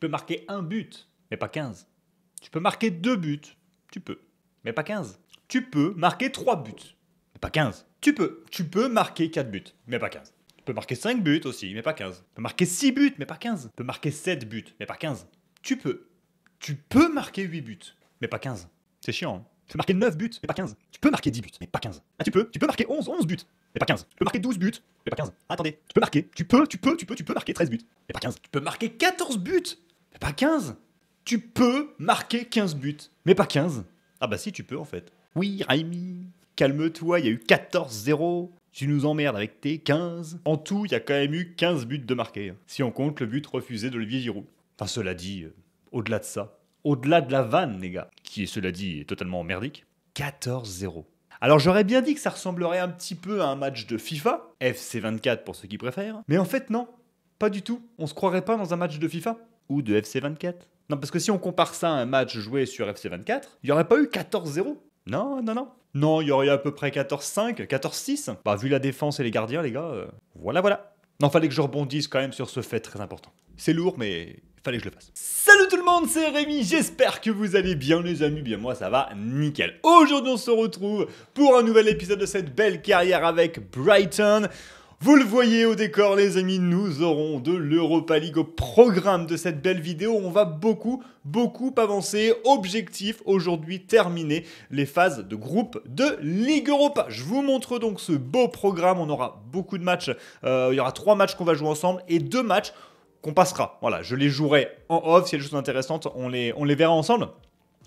Tu peux marquer un but, mais pas 15. Tu peux marquer deux buts, tu peux, mais pas 15. Tu peux marquer trois buts, mais pas 15. Tu peux, tu peux marquer quatre buts, mais pas 15. Tu peux marquer 5 buts aussi, mais pas 15. Tu peux marquer 6 buts, mais pas 15. Tu peux marquer 7 buts, mais pas 15. Tu peux. Tu peux marquer 8 buts, mais pas 15. C'est chiant. Hein tu peux marquer 9 buts, mais pas 15. Tu peux marquer 10 buts, mais pas 15. Ah, tu peux. Tu peux marquer 11, 11 buts, mais pas 15. Tu peux marquer 12 buts, mais pas 15. attendez, tu peux marquer. Tu peux, tu peux, tu peux, tu peux marquer 13 buts, mais pas 15. Tu peux marquer 14 buts, mais pas 15 Tu peux marquer 15 buts, mais pas 15. Ah bah si, tu peux en fait. Oui, Raimi, calme-toi, il y a eu 14-0. Tu nous emmerdes avec tes 15. En tout, il y a quand même eu 15 buts de marqués. Hein. si on compte le but refusé de Olivier Giroud. Enfin, cela dit, euh, au-delà de ça, au-delà de la vanne, les gars, qui, cela dit, est totalement merdique, 14-0. Alors j'aurais bien dit que ça ressemblerait un petit peu à un match de FIFA, FC24 pour ceux qui préfèrent, mais en fait non, pas du tout, on se croirait pas dans un match de FIFA ou de FC24 Non, parce que si on compare ça à un match joué sur FC24, il n'y aurait pas eu 14-0. Non, non, non. Non, il y aurait à peu près 14-5, 14-6. Bah, vu la défense et les gardiens, les gars, euh, voilà, voilà. Non, fallait que je rebondisse quand même sur ce fait très important. C'est lourd, mais fallait que je le fasse. Salut tout le monde, c'est Rémi, j'espère que vous allez bien les amis, bien moi ça va nickel. Aujourd'hui on se retrouve pour un nouvel épisode de cette belle carrière avec Brighton. Vous le voyez au décor les amis, nous aurons de l'Europa League au programme de cette belle vidéo. On va beaucoup, beaucoup avancer. Objectif aujourd'hui terminer les phases de groupe de Ligue Europa. Je vous montre donc ce beau programme. On aura beaucoup de matchs. Euh, il y aura trois matchs qu'on va jouer ensemble et deux matchs qu'on passera. Voilà, je les jouerai en off. Si elles sont choses intéressantes, on les, on les verra ensemble.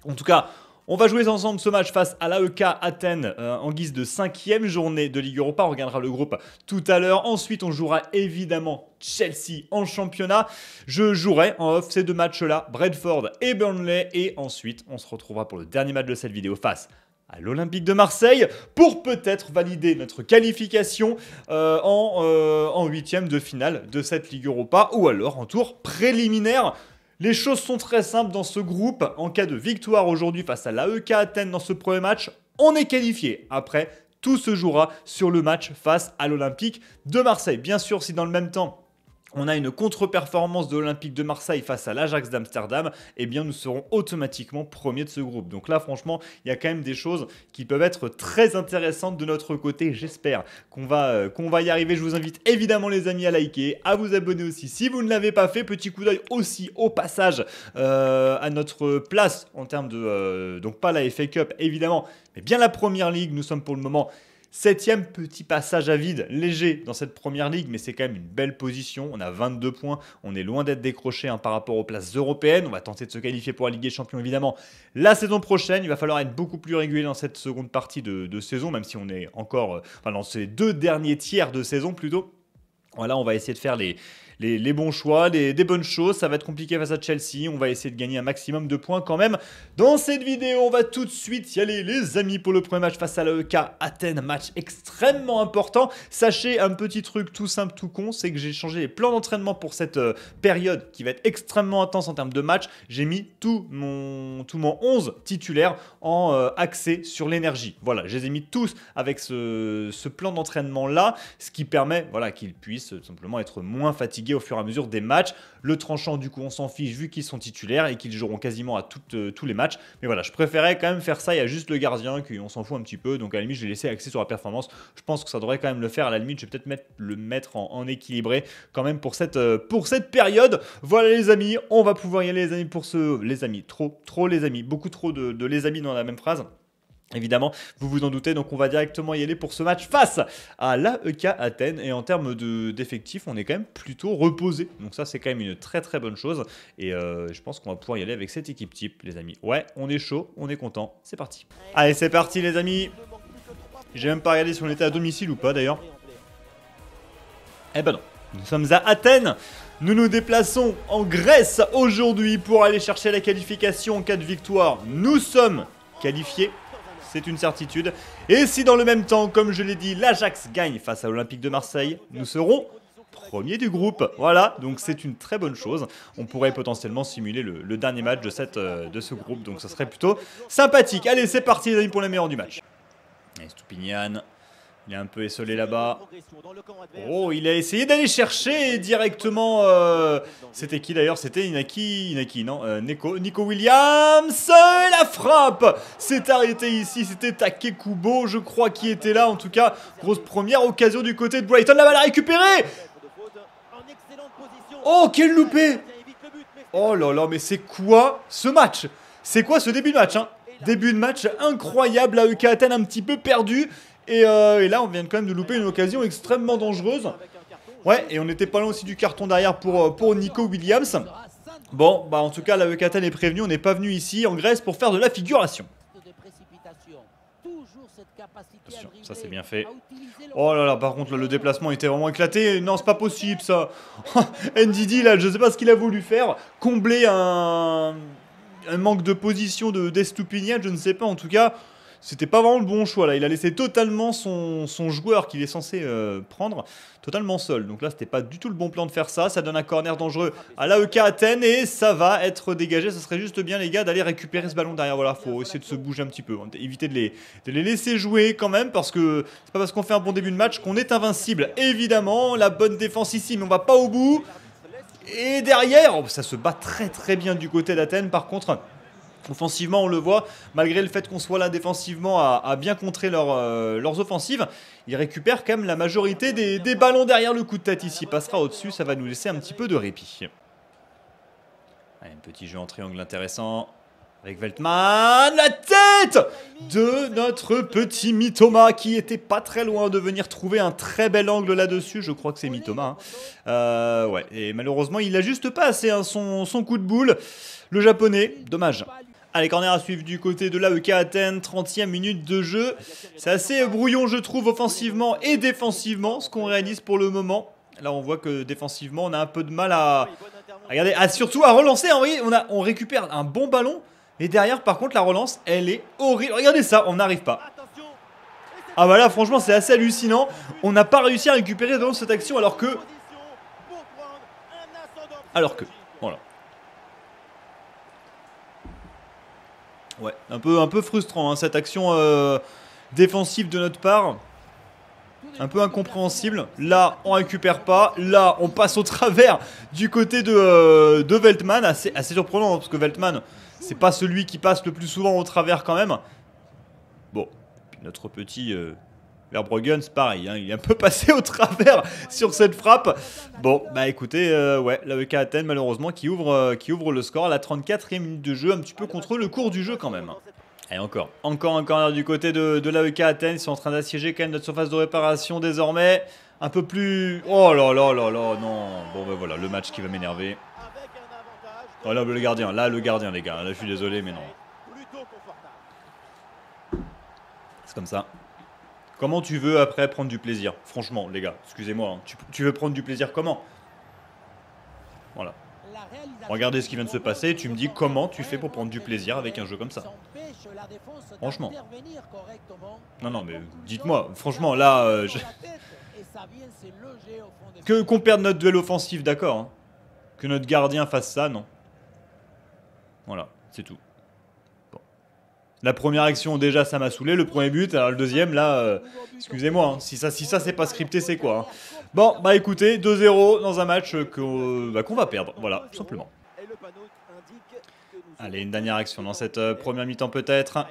En tout cas, on va jouer ensemble ce match face à l'AEK Athènes euh, en guise de cinquième journée de Ligue Europa. On regardera le groupe tout à l'heure. Ensuite, on jouera évidemment Chelsea en championnat. Je jouerai en off ces deux matchs-là, Bradford et Burnley. Et ensuite, on se retrouvera pour le dernier match de cette vidéo face à l'Olympique de Marseille pour peut-être valider notre qualification euh, euh, en huitième de finale de cette Ligue Europa ou alors en tour préliminaire. Les choses sont très simples dans ce groupe. En cas de victoire aujourd'hui face à l'AEK Athènes dans ce premier match, on est qualifié. Après, tout se jouera sur le match face à l'Olympique de Marseille. Bien sûr, si dans le même temps, on a une contre-performance de l'Olympique de Marseille face à l'Ajax d'Amsterdam, eh bien nous serons automatiquement premiers de ce groupe. Donc là franchement, il y a quand même des choses qui peuvent être très intéressantes de notre côté, j'espère qu'on va, euh, va y arriver. Je vous invite évidemment les amis à liker, à vous abonner aussi si vous ne l'avez pas fait. Petit coup d'œil aussi au passage euh, à notre place en termes de... Euh, donc pas la FA Cup évidemment, mais bien la Première Ligue. Nous sommes pour le moment... Septième petit passage à vide, léger dans cette première ligue, mais c'est quand même une belle position. On a 22 points, on est loin d'être décroché hein, par rapport aux places européennes. On va tenter de se qualifier pour la Ligue des Champions, évidemment, la saison prochaine. Il va falloir être beaucoup plus régulier dans cette seconde partie de, saison, même si on est encore, euh, enfin, dans ces deux derniers tiers de saison plutôt. Voilà, on va essayer de faire les, les, bons choix, les, des bonnes choses. Ça va être compliqué face à Chelsea. On va essayer de gagner un maximum de points quand même. Dans cette vidéo, on va tout de suite y aller, les amis, pour le premier match face à l'AEK Athènes. Match extrêmement important. Sachez un petit truc tout simple, tout con, c'est que j'ai changé les plans d'entraînement pour cette euh, période qui va être extrêmement intense en termes de match. J'ai mis tout mon, tout mon 11 titulaire en euh, accès sur l'énergie. Voilà, je les ai mis tous avec ce, plan d'entraînement-là, ce qui permet voilà, qu'ils puissent simplement être moins fatigués au fur et à mesure des matchs. Le tranchant, du coup, on s'en fiche vu qu'ils sont titulaires et qu'ils joueront quasiment à euh, tous les matchs. Mais voilà, je préférais quand même faire ça. Il y a juste le gardien on s'en fout un petit peu. Donc à la limite, je laissé axé sur la performance. Je pense que ça devrait quand même le faire. À la limite, je vais peut-être mettre, le mettre en, équilibré quand même pour cette, euh, pour cette période. Voilà les amis, on va pouvoir y aller les amis pour ce... Les amis, trop, trop les amis. Beaucoup trop de, de les amis dans la même phrase. Évidemment, vous vous en doutez, donc on va directement y aller pour ce match face à l'AEK Athènes. Et en termes d'effectifs, on est quand même plutôt reposé. Donc ça, c'est quand même une très très bonne chose. Et euh, je pense qu'on va pouvoir y aller avec cette équipe type, les amis. Ouais, on est chaud, on est content, c'est parti. Allez, c'est parti les amis. J'ai même pas regardé si on était à domicile ou pas d'ailleurs. Eh ben non, nous sommes à Athènes. Nous nous déplaçons en Grèce aujourd'hui pour aller chercher la qualification en cas de victoire. Nous sommes qualifiés c'est une certitude. Et si dans le même temps, comme je l'ai dit, l'Ajax gagne face à l'Olympique de Marseille, nous serons premiers du groupe. Voilà, donc c'est une très bonne chose. On pourrait potentiellement simuler le, dernier match euh, de, ce groupe, donc ça serait plutôt sympathique. Allez, c'est parti les amis pour les meilleurs du match. Estupignan, il est un peu essolé là-bas. Oh, il a essayé d'aller chercher directement. Euh, c'était qui d'ailleurs C'était Inaki. Inaki, non euh, Nico Williams La frappe C'est arrêté ici. C'était Takekubo, je crois, qui était là. En tout cas, grosse première occasion du côté de Brighton. La balle à récupérer Oh, quel loupé Oh là là, mais c'est quoi ce match C'est quoi ce début de match hein? Début de match incroyable. UK e Athènes un petit peu perdu. Euh, et, là, on vient quand même de louper une occasion extrêmement dangereuse. Ouais, et on était pas loin aussi du carton derrière pour, euh, pour Nico Williams. Bon, bah en tout cas, la Eucatan est prévenue. On n'est pas venu ici en Grèce pour faire de la figuration. Attention, ça c'est bien fait. Oh là là, par contre, le déplacement était vraiment éclaté. Non, c'est pas possible ça. NDD, là, je sais pas ce qu'il a voulu faire. Combler un, manque de position de d'Estupinian, je ne sais pas. En tout cas, c'était pas vraiment le bon choix là. Il a laissé totalement son, joueur qu'il est censé euh, prendre totalement seul. Donc là, c'était pas du tout le bon plan de faire ça. Ça donne un corner dangereux à l'AEK Athènes et ça va être dégagé. Ça serait juste bien, les gars, d'aller récupérer ce ballon derrière. Voilà, faut essayer de se bouger un petit peu. Hein, éviter de les, de les laisser jouer quand même parce que c'est pas parce qu'on fait un bon début de match qu'on est invincible. Évidemment, la bonne défense ici, mais on va pas au bout. Et derrière, oh, ça se bat très très bien du côté d'Athènes. Par contre, Offensivement, on le voit, malgré le fait qu'on soit là défensivement à, bien contrer euh, leurs offensives, ils récupèrent quand même la majorité des, ballons derrière le coup de tête. Ici, passera au-dessus, ça va nous laisser un petit peu de répit. un petit jeu en triangle intéressant. Avec Veltman, la tête de notre petit Mitoma qui était pas très loin de venir trouver un très bel angle là-dessus. Je crois que c'est Mitoma. Hein. Euh, ouais, et malheureusement, il a juste pas assez hein, son coup de boule. Le japonais, dommage. Allez, corner à suivre du côté de l'AEK Athènes, 30e minute de jeu. C'est assez brouillon, je trouve, offensivement et défensivement, ce qu'on réalise pour le moment. Là, on voit que défensivement, on a un peu de mal à. Regardez, surtout à relancer. Hein, on, récupère un bon ballon. mais derrière, par contre, la relance, elle est horrible. Regardez ça, on n'arrive pas. Ah bah là, franchement, c'est assez hallucinant. On n'a pas réussi à récupérer dans cette action alors que... Alors que... Ouais, un peu, un peu frustrant hein, cette action euh, défensive de notre part. Un peu incompréhensible. Là, on récupère pas. Là, on passe au travers du côté de, euh, de Veltman. Assez, surprenant hein, parce que Veltman, c'est pas celui qui passe le plus souvent au travers quand même. Bon, notre petit euh, Verbruggen, pareil, hein, il est un peu passé au travers sur cette frappe. Bon, bah écoutez, euh, ouais, l'AEK Athènes malheureusement qui ouvre, euh, qui ouvre le score à la 34e minute de jeu, un petit peu contre le cours du jeu quand même. Et encore, encore un du côté de, de l'AEK Athènes, ils sont en train d'assiéger quand même notre surface de réparation désormais. Un peu plus... Oh là là là là, non. Bon ben voilà, le match qui va m'énerver. Oh là, le gardien, là le gardien les gars, là je suis désolé mais non. C'est comme ça. Comment tu veux après prendre du plaisir Franchement, les gars, excusez-moi, hein. tu, veux prendre du plaisir comment Voilà. Regardez ce qui vient de se passer et tu me dis comment tu fais pour prendre du plaisir avec un jeu comme ça. Franchement. Non, non, mais dites-moi, franchement, là... Euh, que qu'on perde notre duel offensif, d'accord. Hein. Que notre gardien fasse ça, non. Voilà, c'est tout. La première action, déjà, ça m'a saoulé. Le premier but, alors le deuxième, là, euh, excusez-moi, hein. si ça, si ça c'est pas scripté, c'est quoi hein. Bon, bah écoutez, 2-0 dans un match euh, bah, qu'on va perdre, voilà, tout simplement. Allez, une dernière action dans cette euh, première mi-temps peut-être,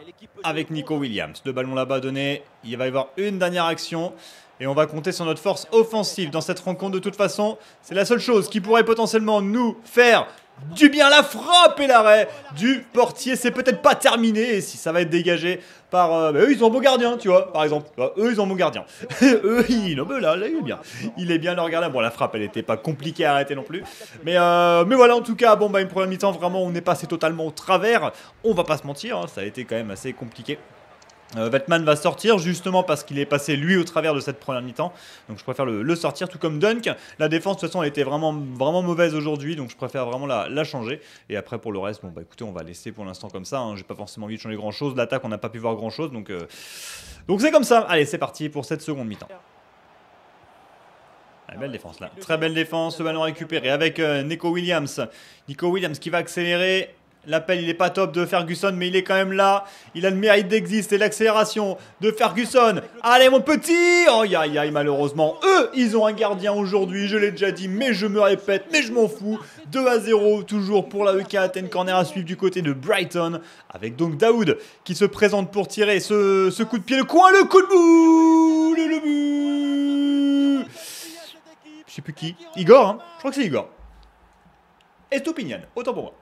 avec Nico Williams. Deux ballons là-bas donnés, il va y avoir une dernière action. Et on va compter sur notre force offensive dans cette rencontre de toute façon. C'est la seule chose qui pourrait potentiellement nous faire du bien la frappe et l'arrêt du portier. C'est peut-être pas terminé si ça va être dégagé par... Euh, bah, eux, ils ont beau gardien, tu vois, par exemple. eux, ils ont beau gardien. eux, ils non là, il est bien. Il est bien, leur gardien. Bon, la frappe, elle était pas compliquée à arrêter non plus. Mais, euh, mais voilà, en tout cas, bon, bah, une première mi-temps, vraiment, on est passé totalement au travers. On va pas se mentir, hein, ça a été quand même assez compliqué. Batman euh, va sortir justement parce qu'il est passé lui au travers de cette première mi-temps. Donc je préfère le, sortir tout comme Dunk. La défense de toute façon elle était vraiment, vraiment mauvaise aujourd'hui donc je préfère vraiment la, changer. Et après pour le reste, bon bah écoutez on va laisser pour l'instant comme ça. Hein. J'ai pas forcément envie de changer grand chose. L'attaque on n'a pas pu voir grand chose euh, donc c'est comme ça. Allez c'est parti pour cette seconde mi-temps. belle défense là. Très belle défense, ce ballon récupéré avec euh, Nico Williams. Nico Williams qui va accélérer L'appel, il n'est pas top de Ferguson, mais il est quand même là. Il a le mérite d'exister. L'accélération de Ferguson. Allez, mon petit Oh, aïe, aïe, malheureusement. Eux, ils ont un gardien aujourd'hui. Je l'ai déjà dit, mais je me répète, mais je m'en fous. 2 à 0, toujours pour la EK Athènes. Corner à suivre du côté de Brighton. Avec donc Daoud qui se présente pour tirer ce, coup de pied. Le coin, le coup de boule Le boule Je sais plus qui. Igor, hein Je crois que c'est Igor. opinion autant pour moi.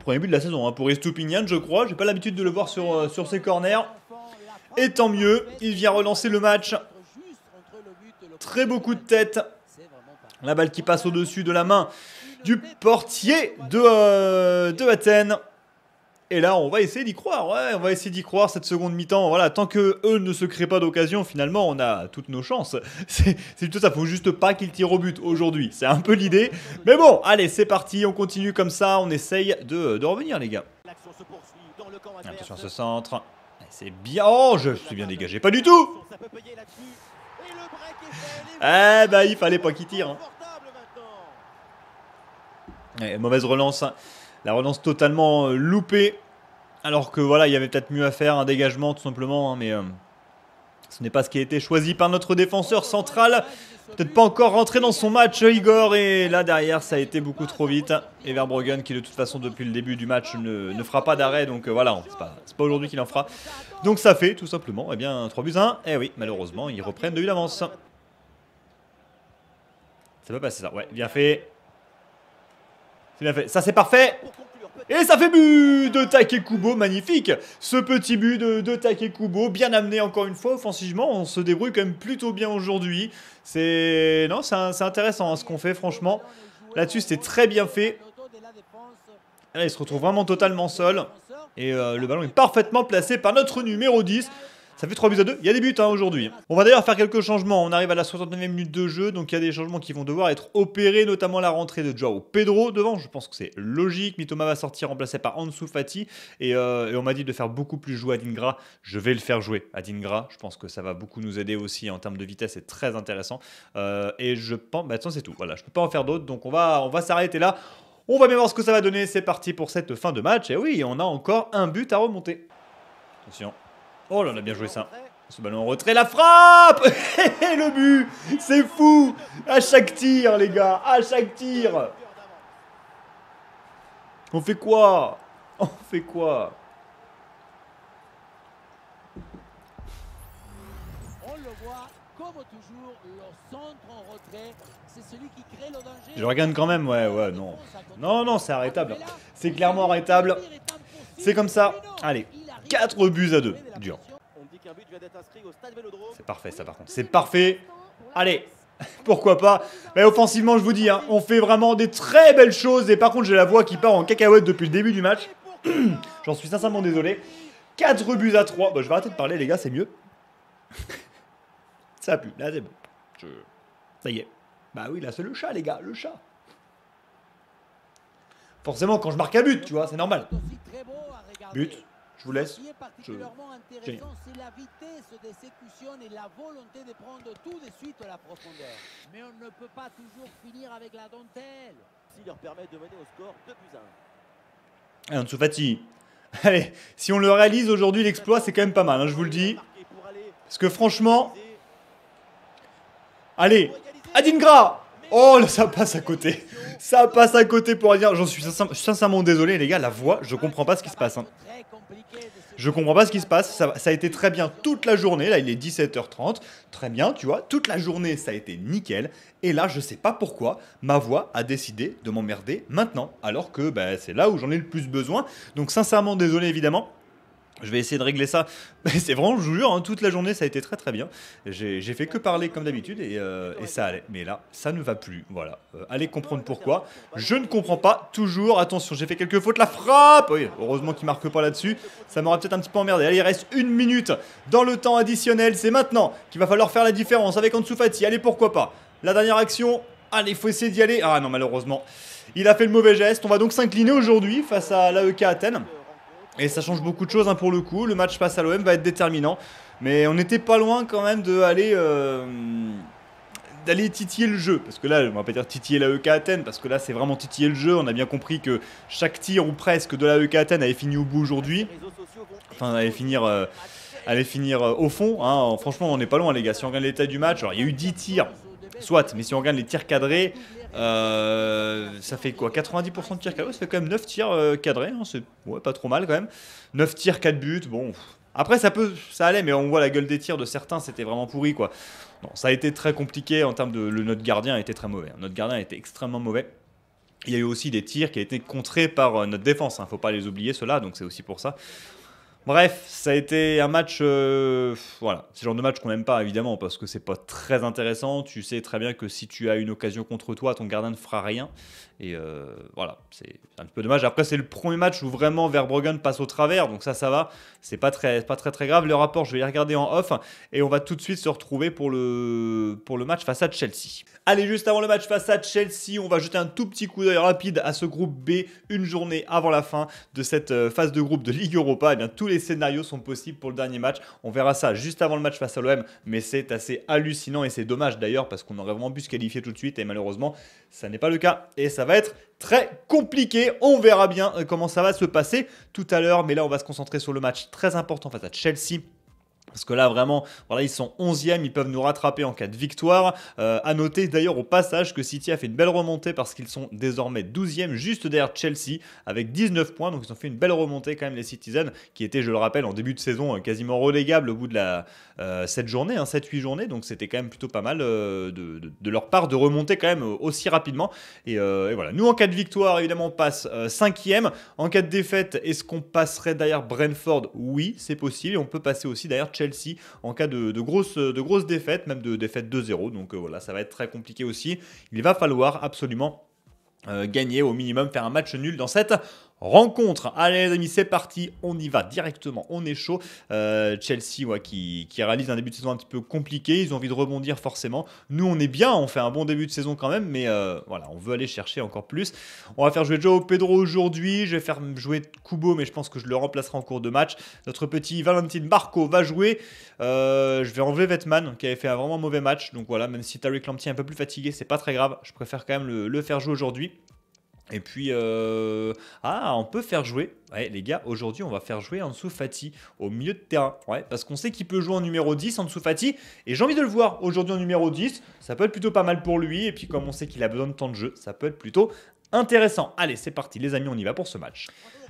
Premier but de la saison hein, pour Estoupignan, je crois. J'ai pas l'habitude de le voir sur, euh, sur ses corners. Et tant mieux, il vient relancer le match. Très beau de tête. La balle qui passe au-dessus de la main du portier de, euh, de Athènes. Et là, on va essayer d'y croire. Ouais, on va essayer d'y croire cette seconde mi-temps. Voilà, tant que eux ne se créent pas d'occasion, finalement, on a toutes nos chances. C'est plutôt ça. Faut juste pas qu'ils tirent au but aujourd'hui. C'est un peu l'idée. Mais bon, allez, c'est parti. On continue comme ça. On essaye de, revenir, les gars. Attention à ce centre. C'est bien. Oh, je suis bien dégagé. Pas du tout. Eh bah, il fallait pas qu'il tire. Hein. mauvaise relance. Hein. La relance totalement euh, loupée. Alors que voilà, il y avait peut-être mieux à faire, un dégagement tout simplement, hein, mais euh, ce n'est pas ce qui a été choisi par notre défenseur central. Peut-être pas encore rentré dans son match Igor et là derrière ça a été beaucoup trop vite. Et qui de toute façon depuis le début du match ne, fera pas d'arrêt donc euh, voilà, hein, c'est pas, pas aujourd'hui qu'il en fera. Donc ça fait tout simplement eh bien 3 buts 1. Et eh oui malheureusement ils reprennent de vue d'avance. Ça peut passer ça, ouais bien fait. C'est bien fait, ça c'est parfait et ça fait but de Takekubo, magnifique Ce petit but de, de Takekubo, bien amené encore une fois offensivement, on se débrouille quand même plutôt bien aujourd'hui. C'est non, c'est intéressant hein, ce qu'on fait franchement. Là-dessus, c'était très bien fait. Là, il se retrouve vraiment totalement seul. Et euh, le ballon est parfaitement placé par notre numéro 10. Ça fait 3 buts à 2. Il y a des buts hein, aujourd'hui. On va d'ailleurs faire quelques changements. On arrive à la 69e minute de jeu, donc il y a des changements qui vont devoir être opérés, notamment la rentrée de Joao Pedro devant. Je pense que c'est logique. Mitoma va sortir remplacé par Ansu Fati. Euh, et, on m'a dit de faire beaucoup plus jouer à Je vais le faire jouer à Je pense que ça va beaucoup nous aider aussi en termes de vitesse. C'est très intéressant. Euh, et je pense. Maintenant, bah, c'est tout. Voilà, je peux pas en faire d'autres. Donc on va, on va s'arrêter là. On va bien voir ce que ça va donner. C'est parti pour cette fin de match. Et oui, on a encore un but à remonter. Attention. Oh là a bien joué ça. Ce ballon en retrait, la frappe Et le but C'est fou À chaque tir, les gars À chaque tir On fait quoi On fait quoi Je regarde quand même, ouais, ouais, non. Non, non, c'est arrêtable. C'est clairement arrêtable. C'est comme ça. Allez, 4 buts à 2. Dur. C'est parfait ça par contre. C'est parfait. Allez, pourquoi pas Mais offensivement, je vous dis, hein, on fait vraiment des très belles choses. Et par contre, j'ai la voix qui part en cacahuète depuis le début du match. J'en suis sincèrement désolé. 4 buts à 3. Bah, je vais arrêter de parler, les gars, c'est mieux. ça pue, là, c'est bon. Ça y est. Bah oui, là, c'est le chat, les gars, le chat. Forcément, quand je marque un but, tu vois, c'est normal. But je vous laisse. Ce qui est particulièrement intéressant, c'est la vitesse d'exécution et la volonté de prendre tout de suite la profondeur. Mais on ne peut pas toujours finir avec la dentelle. S'il leur permet de mener au score 2 plus 1. Ansu fatigue Allez, si on le réalise aujourd'hui, l'exploit, c'est quand même pas mal, hein, je vous le dis. Parce que franchement... Allez, Adingra Oh là, ça passe à côté. Ça passe à côté pour dire. J'en suis sincèrement désolé, les gars. La voix, je comprends pas ce qui se passe. Hein. Je comprends pas ce qui se passe. Ça, a été très bien toute la journée. Là, il est 17h30. Très bien, tu vois. Toute la journée, ça a été nickel. Et là, je sais pas pourquoi, ma voix a décidé de m'emmerder maintenant. Alors que ben, c'est là où j'en ai le plus besoin. Donc, sincèrement désolé, évidemment. Je vais essayer de régler ça. C'est vraiment, je vous jure, hein, toute la journée, ça a été très très bien. J'ai fait que parler comme d'habitude euh, et, ça allait. Mais là, ça ne va plus. Voilà. Euh, allez comprendre pourquoi. Je ne comprends pas toujours. Attention, j'ai fait quelques fautes. La frappe oui, Heureusement qu'il marque pas là-dessus. Ça m'aura peut-être un petit peu emmerdé. Allez, il reste une minute dans le temps additionnel. C'est maintenant qu'il va falloir faire la différence avec Ansu Allez, pourquoi pas. La dernière action. Allez, il faut essayer d'y aller. Ah non, malheureusement. Il a fait le mauvais geste. On va donc s'incliner aujourd'hui face à l'AEK Athènes. Et ça change beaucoup de choses hein, pour le coup. Le match passe à l'OM va être déterminant. Mais on n'était pas loin quand même d'aller euh, d'aller titiller le jeu. Parce que là, on va pas dire titiller la EK Athènes, parce que là, c'est vraiment titiller le jeu. On a bien compris que chaque tir ou presque de la EK Athènes avait fini au bout aujourd'hui. Enfin, allait finir, euh, allait finir euh, au fond. Hein. Franchement, on n'est pas loin, les gars. Si on regarde l'état du match, alors il y a eu 10 tirs, soit, mais si on regarde les tirs cadrés, euh, ça fait quoi 90% de tirs cadrés, ça fait quand même 9 tirs euh, cadrés, hein, c'est ouais, pas trop mal quand même. 9 tirs, 4 buts, bon. Après ça peut, ça allait, mais on voit la gueule des tirs de certains, c'était vraiment pourri quoi. Non, ça a été très compliqué en termes de. Le, notre gardien était très mauvais. Hein. Notre gardien était extrêmement mauvais. Il y a eu aussi des tirs qui ont été contrés par euh, notre défense, hein, faut pas les oublier cela. donc c'est aussi pour ça. Bref, ça a été un match, euh, voilà, c'est le genre de match qu'on n'aime pas évidemment parce que c'est pas très intéressant. Tu sais très bien que si tu as une occasion contre toi, ton gardien ne fera rien. Et euh, voilà, c'est un petit peu dommage. Après, c'est le premier match où vraiment Verbruggen passe au travers, donc ça, ça va. C'est pas très, pas très, très grave. Le rapport, je vais les regarder en off et on va tout de suite se retrouver pour le, pour le match face à Chelsea. Allez, juste avant le match face à Chelsea, on va jeter un tout petit coup d'œil rapide à ce groupe B, une journée avant la fin de cette euh, phase de groupe de Ligue Europa. Et eh bien, tous les scénarios sont possibles pour le dernier match. On verra ça juste avant le match face à l'OM, mais c'est assez hallucinant et c'est dommage d'ailleurs parce qu'on aurait vraiment pu se qualifier tout de suite et malheureusement, ça n'est pas le cas. Et ça va être très compliqué. On verra bien euh, comment ça va se passer tout à l'heure, mais là, on va se concentrer sur le match très important face à Chelsea parce que là, vraiment, voilà, ils sont 11e, ils peuvent nous rattraper en cas de victoire. Euh, à noter d'ailleurs au passage que City a fait une belle remontée parce qu'ils sont désormais 12e, juste derrière Chelsea, avec 19 points. Donc ils ont fait une belle remontée quand même, les Citizens, qui étaient, je le rappelle, en début de saison euh, quasiment relégables au bout de la euh, 7 8 hein, journées. Donc c'était quand même plutôt pas mal euh, de, leur part de remonter quand même euh, aussi rapidement. Et, voilà, nous en cas de victoire, évidemment, on passe 5e. En cas de défaite, est-ce qu'on passerait derrière Brentford Oui, c'est possible. Et on peut passer aussi derrière Chelsea celle-ci en cas de, grosses grosse défaites, même de défaite 2-0. Donc euh, voilà, ça va être très compliqué aussi. Il va falloir absolument euh, gagner au minimum, faire un match nul dans cette rencontre. Allez les amis, c'est parti, on y va directement, on est chaud. Euh, Chelsea qui, réalise un début de saison un petit peu compliqué, ils ont envie de rebondir forcément. Nous on est bien, on fait un bon début de saison quand même, mais euh, voilà, on veut aller chercher encore plus. On va faire jouer Joe Pedro aujourd'hui, je vais faire jouer Kubo, mais je pense que je le remplacerai en cours de match. Notre petit Valentin Barco va jouer. Euh, je vais enlever Vettman qui avait fait un vraiment mauvais match, donc voilà, même si Tariq Lamptey est un peu plus fatigué, c'est pas très grave, je préfère quand même le faire jouer aujourd'hui. Et puis, euh, ah, on peut faire jouer. Ouais, les gars, aujourd'hui, on va faire jouer Ansu Fati au milieu de terrain. Ouais, parce qu'on sait qu'il peut jouer en numéro 10, dessous Fati. Et j'ai envie de le voir aujourd'hui en numéro 10. Ça peut être plutôt pas mal pour lui. Et puis, comme on sait qu'il a besoin de temps de jeu, ça peut être plutôt intéressant. Allez, c'est parti, les amis, on y va pour ce match.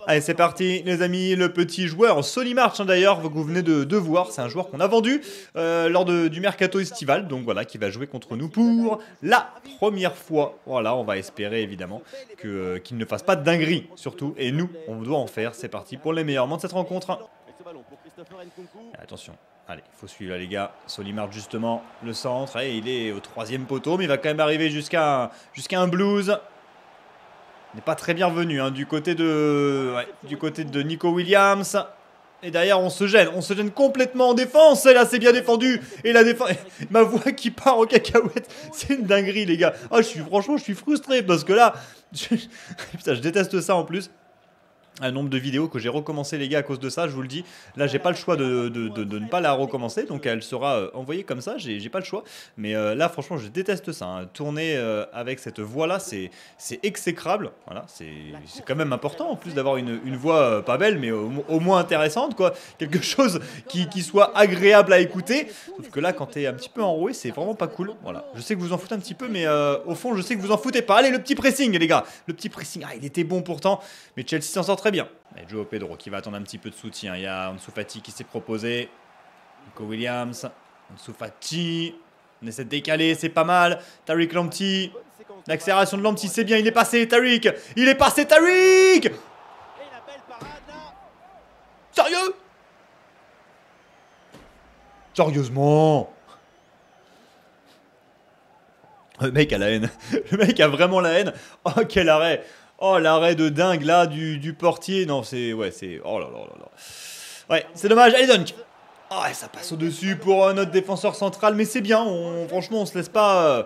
Allez, c'est parti, les amis. Le petit joueur Solimarch, hein, d'ailleurs, que vous venez de, de voir, c'est un joueur qu'on a vendu euh, lors du mercato estival. Donc voilà, qui va jouer contre nous pour la première fois. Voilà, on va espérer évidemment euh, qu'il ne fasse pas de dinguerie, surtout. Et nous, on doit en faire. C'est parti pour les meilleurs moments de cette rencontre. Attention, allez, il faut suivre là les gars. Solimarch justement, le centre. Et il est au troisième poteau, mais il va quand même arriver jusqu'à jusqu'à un blues n'est pas très bien venu hein, du, côté de, du côté de Nico Williams. Et d'ailleurs, on se gêne. On se gêne complètement en défense. Et là, c'est bien défendu. Et la défense. Ma voix qui part en cacahuète. C'est une dinguerie, les gars. Ah, je suis, franchement, je suis frustré parce que là. Putain, je déteste ça en plus un nombre de vidéos que j'ai recommencé les gars à cause de ça, je vous le dis. Là j'ai pas le choix de, de, de, ne pas la recommencer, donc elle sera euh, envoyée comme ça, j'ai pas le choix. Mais euh, là franchement je déteste ça. Hein. Tourner euh, avec cette voix là c'est exécrable. Voilà, c'est quand même important en plus d'avoir une, une, voix pas belle mais au, moins intéressante quoi. Quelque chose qui, qui, soit agréable à écouter. Sauf que là quand t'es un petit peu enroué c'est vraiment pas cool. Voilà, je sais que vous en foutez un petit peu mais au fond je sais que vous en foutez pas. Allez le petit pressing les gars, le petit pressing, ah, il était bon pourtant mais Chelsea s'en sort très bien. Joe Pedro qui va attendre un petit peu de soutien. Il y a Ansufati qui s'est proposé. Nico Williams. Ansufati. On essaie de décaler, c'est pas mal. Tariq Lamptey. L'accélération de Lamptey, c'est bien. Il est passé, Tariq. Il est passé, Tariq Sérieux Sérieusement Le mec a la haine. Le mec a vraiment la haine. Oh, quel arrêt Oh, l'arrêt de dingue là du, du portier. Non, c'est. Ouais, c'est. Oh là là là là. Ouais, c'est dommage. Allez, donc Ah, oh, ça passe au-dessus pour notre défenseur central, mais c'est bien. franchement, on se laisse pas. Euh,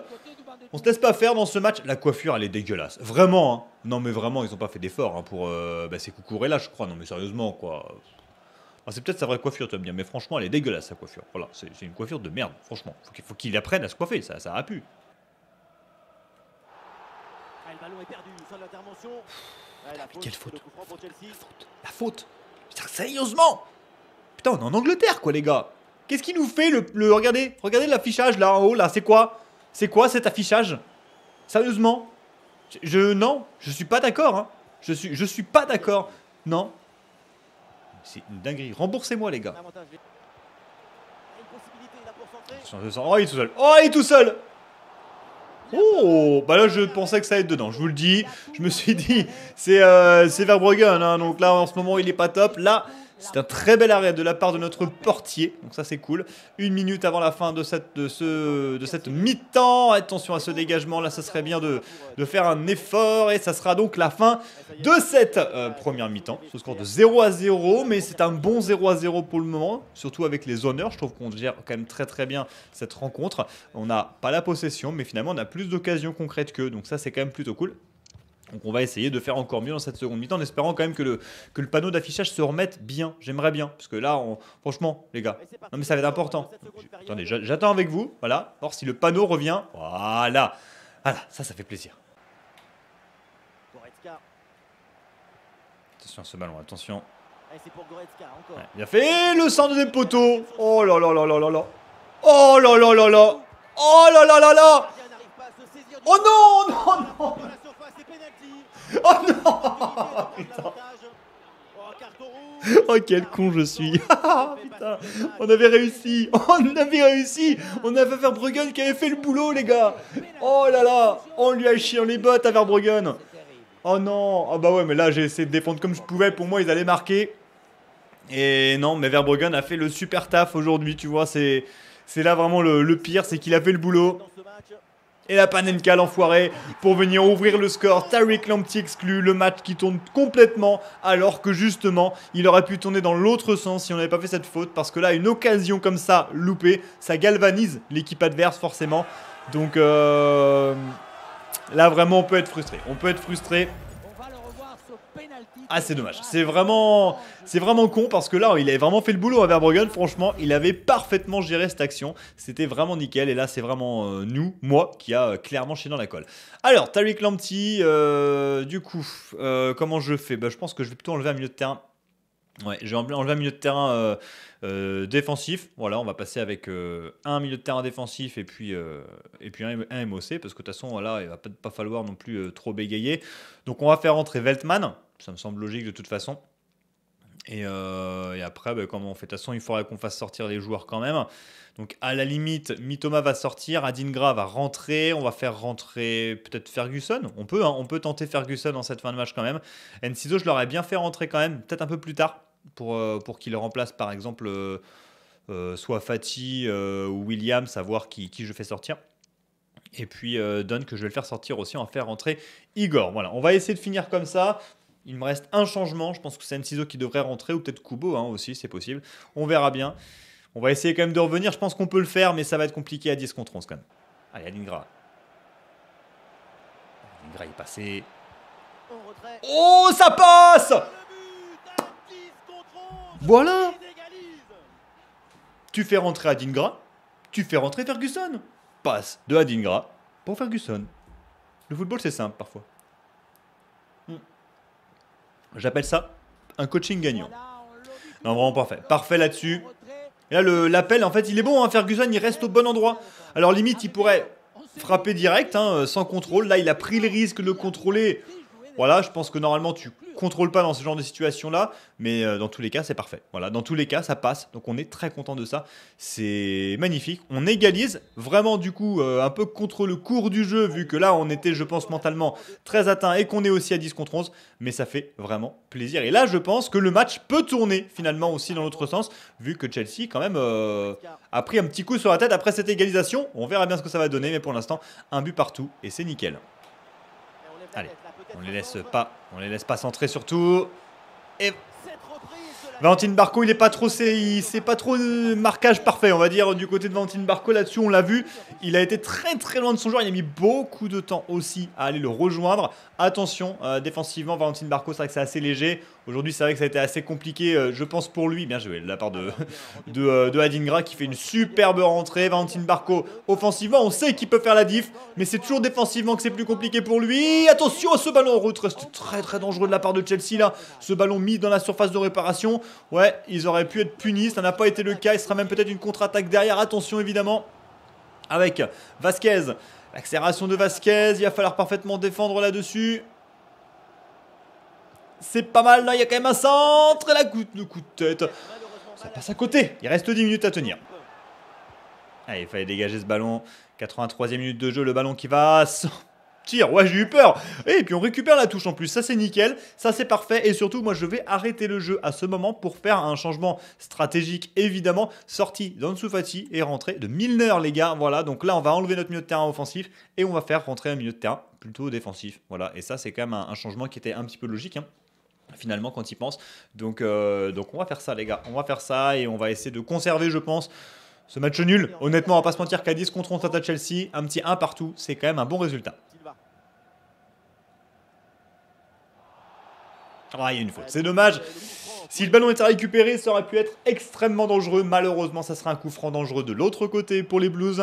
on se laisse pas faire dans ce match. La coiffure, elle est dégueulasse. Vraiment, hein. Non, mais vraiment, ils ont pas fait d'effort hein, pour. Euh, bah, c'est là, je crois. Non, mais sérieusement, quoi. Ah, c'est peut-être sa vraie coiffure, tu bien, mais franchement, elle est dégueulasse sa coiffure. Voilà, c'est une coiffure de merde, franchement. Faut il faut qu'il apprenne à se coiffer, ça, ça a pu quelle faute. La faute. sérieusement Putain, on est en Angleterre, quoi, les gars. Qu'est-ce qui nous fait le, regardez, regardez l'affichage là en haut, là, c'est quoi C'est quoi cet affichage Sérieusement je, non, je suis pas d'accord. Hein. Je suis, je suis pas d'accord. Non. C'est une dinguerie. Remboursez-moi, les gars. Oh, il est tout seul. Oh, il est tout seul. Oh, bah là je pensais que ça allait être dedans, je vous le dis. Je me suis dit, c'est euh, c'est Verbruggen, hein. donc là en ce moment il est pas top. Là, c'est un très bel arrêt de la part de notre portier, donc ça c'est cool. Une minute avant la fin de cette, ce, de cette mi-temps. Attention à ce dégagement, là ça serait bien de, faire un effort et ça sera donc la fin de cette euh, première mi-temps. Ce score de 0 à 0, mais c'est un bon 0 à 0 pour le moment, surtout avec les honneurs. Je trouve qu'on gère quand même très très bien cette rencontre. On n'a pas la possession, mais finalement on a plus d'occasions concrètes qu'eux, donc ça c'est quand même plutôt cool. Donc on va essayer de faire encore mieux dans cette seconde mi-temps en espérant quand même que le, que le panneau d'affichage se remette bien. J'aimerais bien. Parce que là, franchement, les gars, non mais ça va être important. Attendez, j'attends avec vous. Voilà. Voir si le panneau revient. Voilà. Voilà, ça, ça fait plaisir. Attention à ce ballon, attention. Il eh, a fait. Le centre des poteaux. Oh là là là là là là. Oh là là là là. Oh là là là là. Oh non, non, non. Oh non Oh quel con je suis ah, on avait réussi On avait réussi On avait Verbruggen qui avait fait le boulot les gars Oh là là On lui a chié les bottes à Verbruggen Oh non Ah bah ouais mais là j'ai essayé de défendre comme je pouvais, pour moi ils allaient marquer. Et non mais Verbruggen a fait le super taf aujourd'hui tu vois, c'est là vraiment le, le pire, c'est qu'il a fait le boulot et la Panenka l'enfoiré pour venir ouvrir le score. Tariq Lamptey exclut le match qui tourne complètement alors que justement il aurait pu tourner dans l'autre sens si on n'avait pas fait cette faute parce que là une occasion comme ça loupée ça galvanise l'équipe adverse forcément. Donc euh, là vraiment on peut être frustré. On peut être frustré ah, c'est dommage. C'est vraiment, c'est vraiment con parce que là, il avait vraiment fait le boulot à Verbruggen. Franchement, il avait parfaitement géré cette action. C'était vraiment nickel. Et là, c'est vraiment euh, nous, moi, qui a euh, clairement chié dans la colle. Alors, Tariq Lamptey, euh, du coup, comment je fais bah, Je pense que je vais plutôt enlever un milieu de terrain. Ouais, j'ai enlever un milieu de terrain défensif. Voilà, on va passer avec un milieu de terrain défensif et puis, et puis un, MOC parce que de toute façon, là, il va pas, pas falloir non plus trop bégayer. Donc, on va faire rentrer Veltman. Ça me semble logique de toute façon. Et, euh, après, bah, on fait de toute façon, il faudrait qu'on fasse sortir les joueurs quand même. Donc à la limite, Mitoma va sortir, Adingra va rentrer, on va faire rentrer peut-être Ferguson. On peut, hein, on peut tenter Ferguson en cette fin de match quand même. Enciso, je l'aurais bien fait rentrer quand même, peut-être un peu plus tard, pour, euh, pour qu'il remplace par exemple euh, soit Fati ou Williams, savoir qui, qui je fais sortir. Et puis euh, Don que je vais le faire sortir aussi en faire rentrer Igor. Voilà, on va essayer de finir comme ça. Il me reste un changement. Je pense que c'est ciseau qui devrait rentrer ou peut-être Kubo hein, aussi, c'est possible. On verra bien. On va essayer quand même de revenir. Je pense qu'on peut le faire, mais ça va être compliqué à 10 contre 11 quand même. Allez, Adingra. Adingra est passé. Oh, ça passe Voilà Tu fais rentrer Adingra, tu fais rentrer Ferguson. Passe de Adingra pour Ferguson. Le football, c'est simple parfois. J'appelle ça un coaching gagnant. Non, vraiment parfait. Parfait là-dessus. Et là, l'appel, en fait, il est bon. Hein, Ferguson, il reste au bon endroit. Alors, limite, il pourrait frapper direct, hein, sans contrôle. Là, il a pris le risque de contrôler. Voilà, je pense que normalement, tu contrôles pas dans ce genre de situation-là, mais euh, dans tous les cas, c'est parfait. Voilà, dans tous les cas, ça passe. Donc, on est très content de ça. C'est magnifique. On égalise vraiment, du coup, euh, un peu contre le cours du jeu, vu que là, on était, je pense, mentalement très atteint et qu'on est aussi à 10 contre 11. Mais ça fait vraiment plaisir. Et là, je pense que le match peut tourner finalement aussi dans l'autre sens, vu que Chelsea, quand même, euh, a pris un petit coup sur la tête après cette égalisation. On verra bien ce que ça va donner, mais pour l'instant, un but partout et c'est nickel. Allez. On les laisse pas, on les laisse pas centrer surtout. Et Valentine Barco, il est pas trop, c'est pas trop de marquage parfait, on va dire du côté de Valentine Barco là-dessus, on l'a vu, il a été très très loin de son joueur, il a mis beaucoup de temps aussi à aller le rejoindre. Attention, euh, défensivement, Valentine Barco, c'est vrai que c'est assez léger. Aujourd'hui, c'est vrai que ça a été assez compliqué, euh, je pense, pour lui. Bien joué de la part de, euh, de, Adingra qui fait une superbe rentrée. Valentine Barco, offensivement, on sait qu'il peut faire la diff, mais c'est toujours défensivement que c'est plus compliqué pour lui. Attention à ce ballon en route, reste très très dangereux de la part de Chelsea là. Ce ballon mis dans la surface de réparation. Ouais, ils auraient pu être punis, ça n'a pas été le cas. Il sera même peut-être une contre-attaque derrière. Attention évidemment avec Vasquez. L'accélération de Vasquez, il va falloir parfaitement défendre là-dessus. C'est pas mal, là, il y a quand même un centre. la goutte, le coup de tête. Ça passe à côté. Il reste 10 minutes à tenir. Allez, ah, il fallait dégager ce ballon. 83e minute de jeu, le ballon qui va sortir. Ouais, j'ai eu peur. Et puis on récupère la touche en plus. Ça, c'est nickel. Ça, c'est parfait. Et surtout, moi, je vais arrêter le jeu à ce moment pour faire un changement stratégique, évidemment. Sortie d'Ansu et rentrée de Milner, les gars. Voilà, donc là, on va enlever notre milieu de terrain offensif et on va faire rentrer un milieu de terrain plutôt défensif. Voilà, et ça, c'est quand même un, changement qui était un petit peu logique. Hein finalement quand il pense Donc, euh, donc on va faire ça les gars, on va faire ça et on va essayer de conserver je pense ce match nul. Honnêtement on va pas se mentir qu'à 10 contre Tata à Chelsea, un petit 1 partout, c'est quand même un bon résultat. Ah, il y a une faute. C'est dommage. Si le ballon était récupéré, ça aurait pu être extrêmement dangereux. Malheureusement, ça sera un coup franc dangereux de l'autre côté pour les Blues.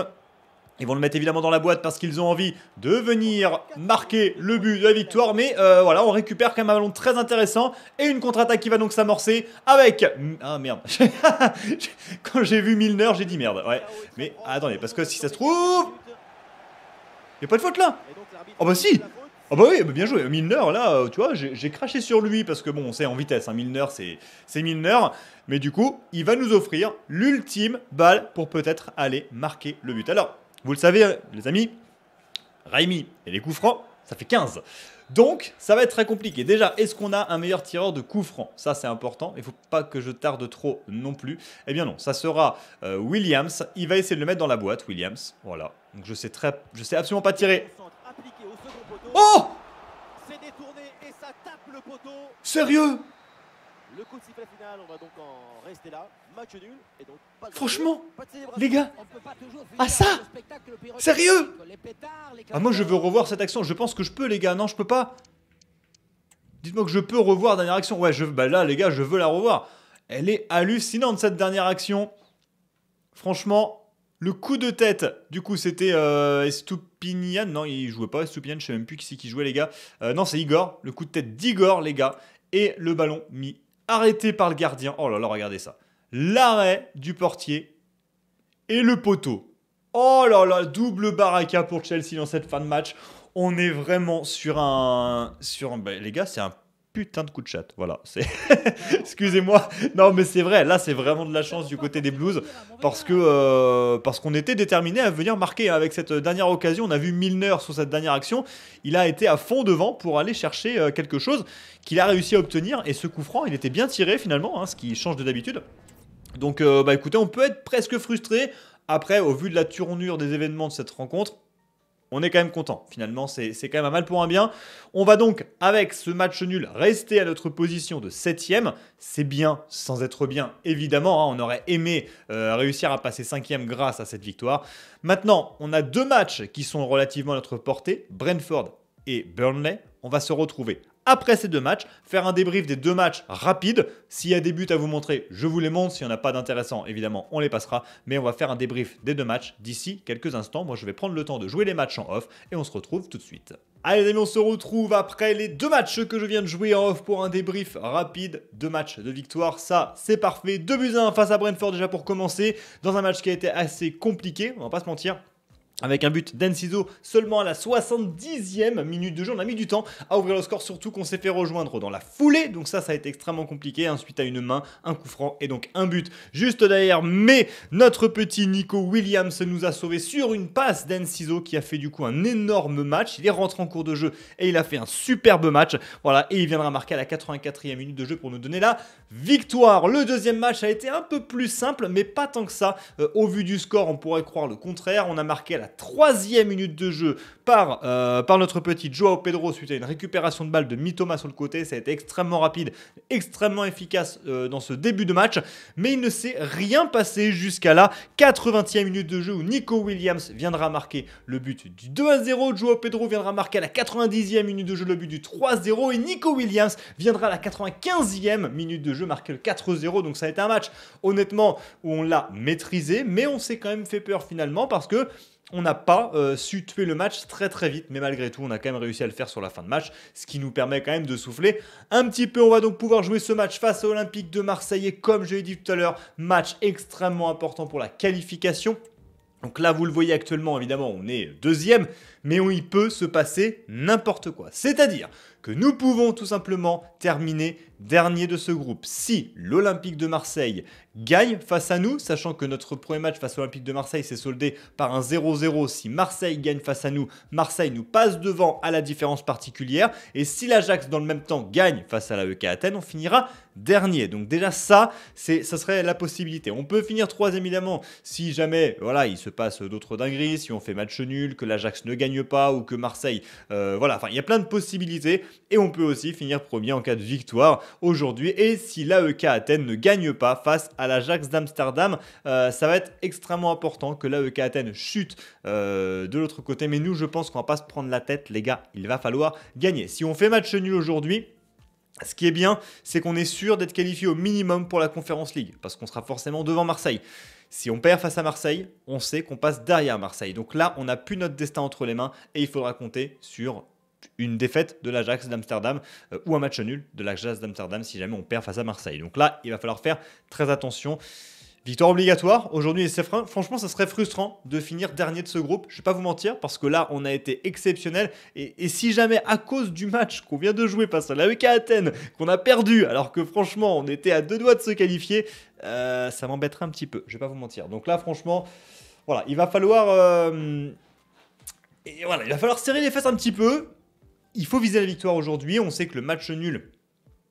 Ils vont le mettre évidemment dans la boîte parce qu'ils ont envie de venir marquer le but de la victoire. Mais euh, voilà, on récupère quand même un ballon très intéressant et une contre-attaque qui va donc s'amorcer avec... Mm, ah merde. Quand j'ai vu Milner, j'ai dit merde. Ouais. Mais attendez, parce que si ça se trouve... Il a pas de faute là Oh bah si oh bah oui, bah, bien joué. Milner, là, euh, tu vois, j'ai craché sur lui parce que bon, on sait en vitesse, hein, Milner, c'est Milner. Mais du coup, il va nous offrir l'ultime balle pour peut-être aller marquer le but. Alors, vous le savez, les amis, Raimi et les coups francs, ça fait 15. Donc, ça va être très compliqué. Déjà, est-ce qu'on a un meilleur tireur de coups francs Ça, c'est important. Il ne faut pas que je tarde trop non plus. Eh bien non, ça sera euh, Williams. Il va essayer de le mettre dans la boîte, Williams. Voilà. Donc, je sais très, je sais absolument pas tirer. Oh Sérieux le coup de sifflet final, on va donc en rester là. Match nul et donc pas Franchement, les gars, ah ça Sérieux Ah moi je veux revoir cette action, je pense que je peux les gars, non je peux pas. Dites-moi que je peux revoir dernière action. Ouais, je, bah là les gars, je veux la revoir. Elle est hallucinante cette dernière action. Franchement, le coup de tête, du coup, c'était euh, Estupinian. Non, il jouait pas Estupinian, je sais même plus qui c'est qui jouait, les gars. Euh, non, c'est Igor. Le coup de tête d'Igor, les gars. Et le ballon mis arrêté par le gardien. Oh là là, regardez ça. L'arrêt du portier et le poteau. Oh là là, double baraka pour Chelsea dans cette fin de match. On est vraiment sur un. Sur ben, les gars, c'est un putain de coup de chat. Voilà, c'est. Excusez-moi. Non, mais c'est vrai. Là, c'est vraiment de la chance du côté des Blues parce que euh, parce qu'on était déterminé à venir marquer avec cette dernière occasion. On a vu Milner sur cette dernière action. Il a été à fond devant pour aller chercher euh, quelque chose qu'il a réussi à obtenir. Et ce coup franc, il était bien tiré finalement, hein, ce qui change de d'habitude. Donc, euh, bah écoutez, on peut être presque frustré. Après, au vu de la tournure des événements de cette rencontre, on est quand même content. Finalement, c'est quand même un mal pour un bien. On va donc, avec ce match nul, rester à notre position de septième. C'est bien, sans être bien, évidemment. Hein. on aurait aimé euh, réussir à passer cinquième grâce à cette victoire. Maintenant, on a deux matchs qui sont relativement à notre portée, Brentford et Burnley. On va se retrouver après ces deux matchs, faire un débrief des deux matchs rapides. S'il y a des buts à vous montrer, je vous les montre. S'il n'y en a pas d'intéressant, évidemment, on les passera. Mais on va faire un débrief des deux matchs d'ici quelques instants. Moi, je vais prendre le temps de jouer les matchs en off et on se retrouve tout de suite. Allez les amis, on se retrouve après les deux matchs que je viens de jouer en off pour un débrief rapide. Deux matchs de victoire, ça c'est parfait. Deux buts à 1 face à Brentford déjà pour commencer. Dans un match qui a été assez compliqué, on va pas se mentir avec un but d'Enciso seulement à la 70e minute de jeu. On a mis du temps à ouvrir le score, surtout qu'on s'est fait rejoindre dans la foulée. Donc ça, ça a été extrêmement compliqué. ensuite à une main, un coup franc et donc un but juste derrière. Mais notre petit Nico Williams nous a sauvé sur une passe d'Enciso qui a fait du coup un énorme match. Il est rentré en cours de jeu et il a fait un superbe match. Voilà, et il viendra marquer à la 84e minute de jeu pour nous donner la victoire. Le deuxième match a été un peu plus simple, mais pas tant que ça. Euh, au vu du score, on pourrait croire le contraire. On a marqué la troisième minute de jeu par, euh, par notre petit Joao Pedro suite à une récupération de balle de Mitoma sur le côté. Ça a été extrêmement rapide, extrêmement efficace euh, dans ce début de match, mais il ne s'est rien passé jusqu'à la 80e minute de jeu où Nico Williams viendra marquer le but du 2 à 0. Joao Pedro viendra marquer à la 90e minute de jeu le but du 3 à 0 et Nico Williams viendra à la 95e minute de jeu marquer le 4-0. Donc ça a été un match honnêtement où on l'a maîtrisé, mais on s'est quand même fait peur finalement parce que on n'a pas euh, su tuer le match très très vite, mais malgré tout, on a quand même réussi à le faire sur la fin de match, ce qui nous permet quand même de souffler un petit peu. On va donc pouvoir jouer ce match face à Olympique de Marseille, et comme je l'ai dit tout à l'heure, match extrêmement important pour la qualification. Donc là, vous le voyez actuellement, évidemment, on est deuxième, mais on y peut se passer n'importe quoi. C'est-à-dire que nous pouvons tout simplement terminer dernier de ce groupe. Si l'Olympique de Marseille gagne face à nous, sachant que notre premier match face à l'Olympique de Marseille s'est soldé par un 0-0, si Marseille gagne face à nous, Marseille nous passe devant à la différence particulière. Et si l'Ajax, dans le même temps, gagne face à la EK Athènes, on finira dernier. Donc déjà ça, c'est, ça serait la possibilité. On peut finir troisième évidemment si jamais voilà il se passe d'autres dingueries, si on fait match nul, que l'Ajax ne gagne pas ou que Marseille, euh, voilà. Enfin il y a plein de possibilités et on peut aussi finir premier en cas de victoire aujourd'hui. Et si l'AEK Athènes ne gagne pas face à l'Ajax d'Amsterdam, euh, ça va être extrêmement important que l'AEK Athènes chute euh, de l'autre côté. Mais nous, je pense qu'on va pas se prendre la tête, les gars. Il va falloir gagner. Si on fait match nul aujourd'hui, ce qui est bien, c'est qu'on est sûr d'être qualifié au minimum pour la Conférence League, parce qu'on sera forcément devant Marseille. Si on perd face à Marseille, on sait qu'on passe derrière Marseille. Donc là, on n'a plus notre destin entre les mains et il faudra compter sur une défaite de l'Ajax d'Amsterdam euh, ou un match nul de l'Ajax d'Amsterdam si jamais on perd face à Marseille. Donc là, il va falloir faire très attention. Victoire obligatoire aujourd'hui les Sefrins. Franchement, ça serait frustrant de finir dernier de ce groupe. Je ne vais pas vous mentir parce que là, on a été exceptionnel. Et, si jamais à cause du match qu'on vient de jouer face à l'AEK Athènes, qu'on a perdu, alors que franchement, on était à deux doigts de se qualifier, euh, ça m'embêterait un petit peu. Je ne vais pas vous mentir. Donc là, franchement, voilà, il va falloir. Euh, voilà, il va falloir serrer les fesses un petit peu, il faut viser la victoire aujourd'hui. On sait que le match nul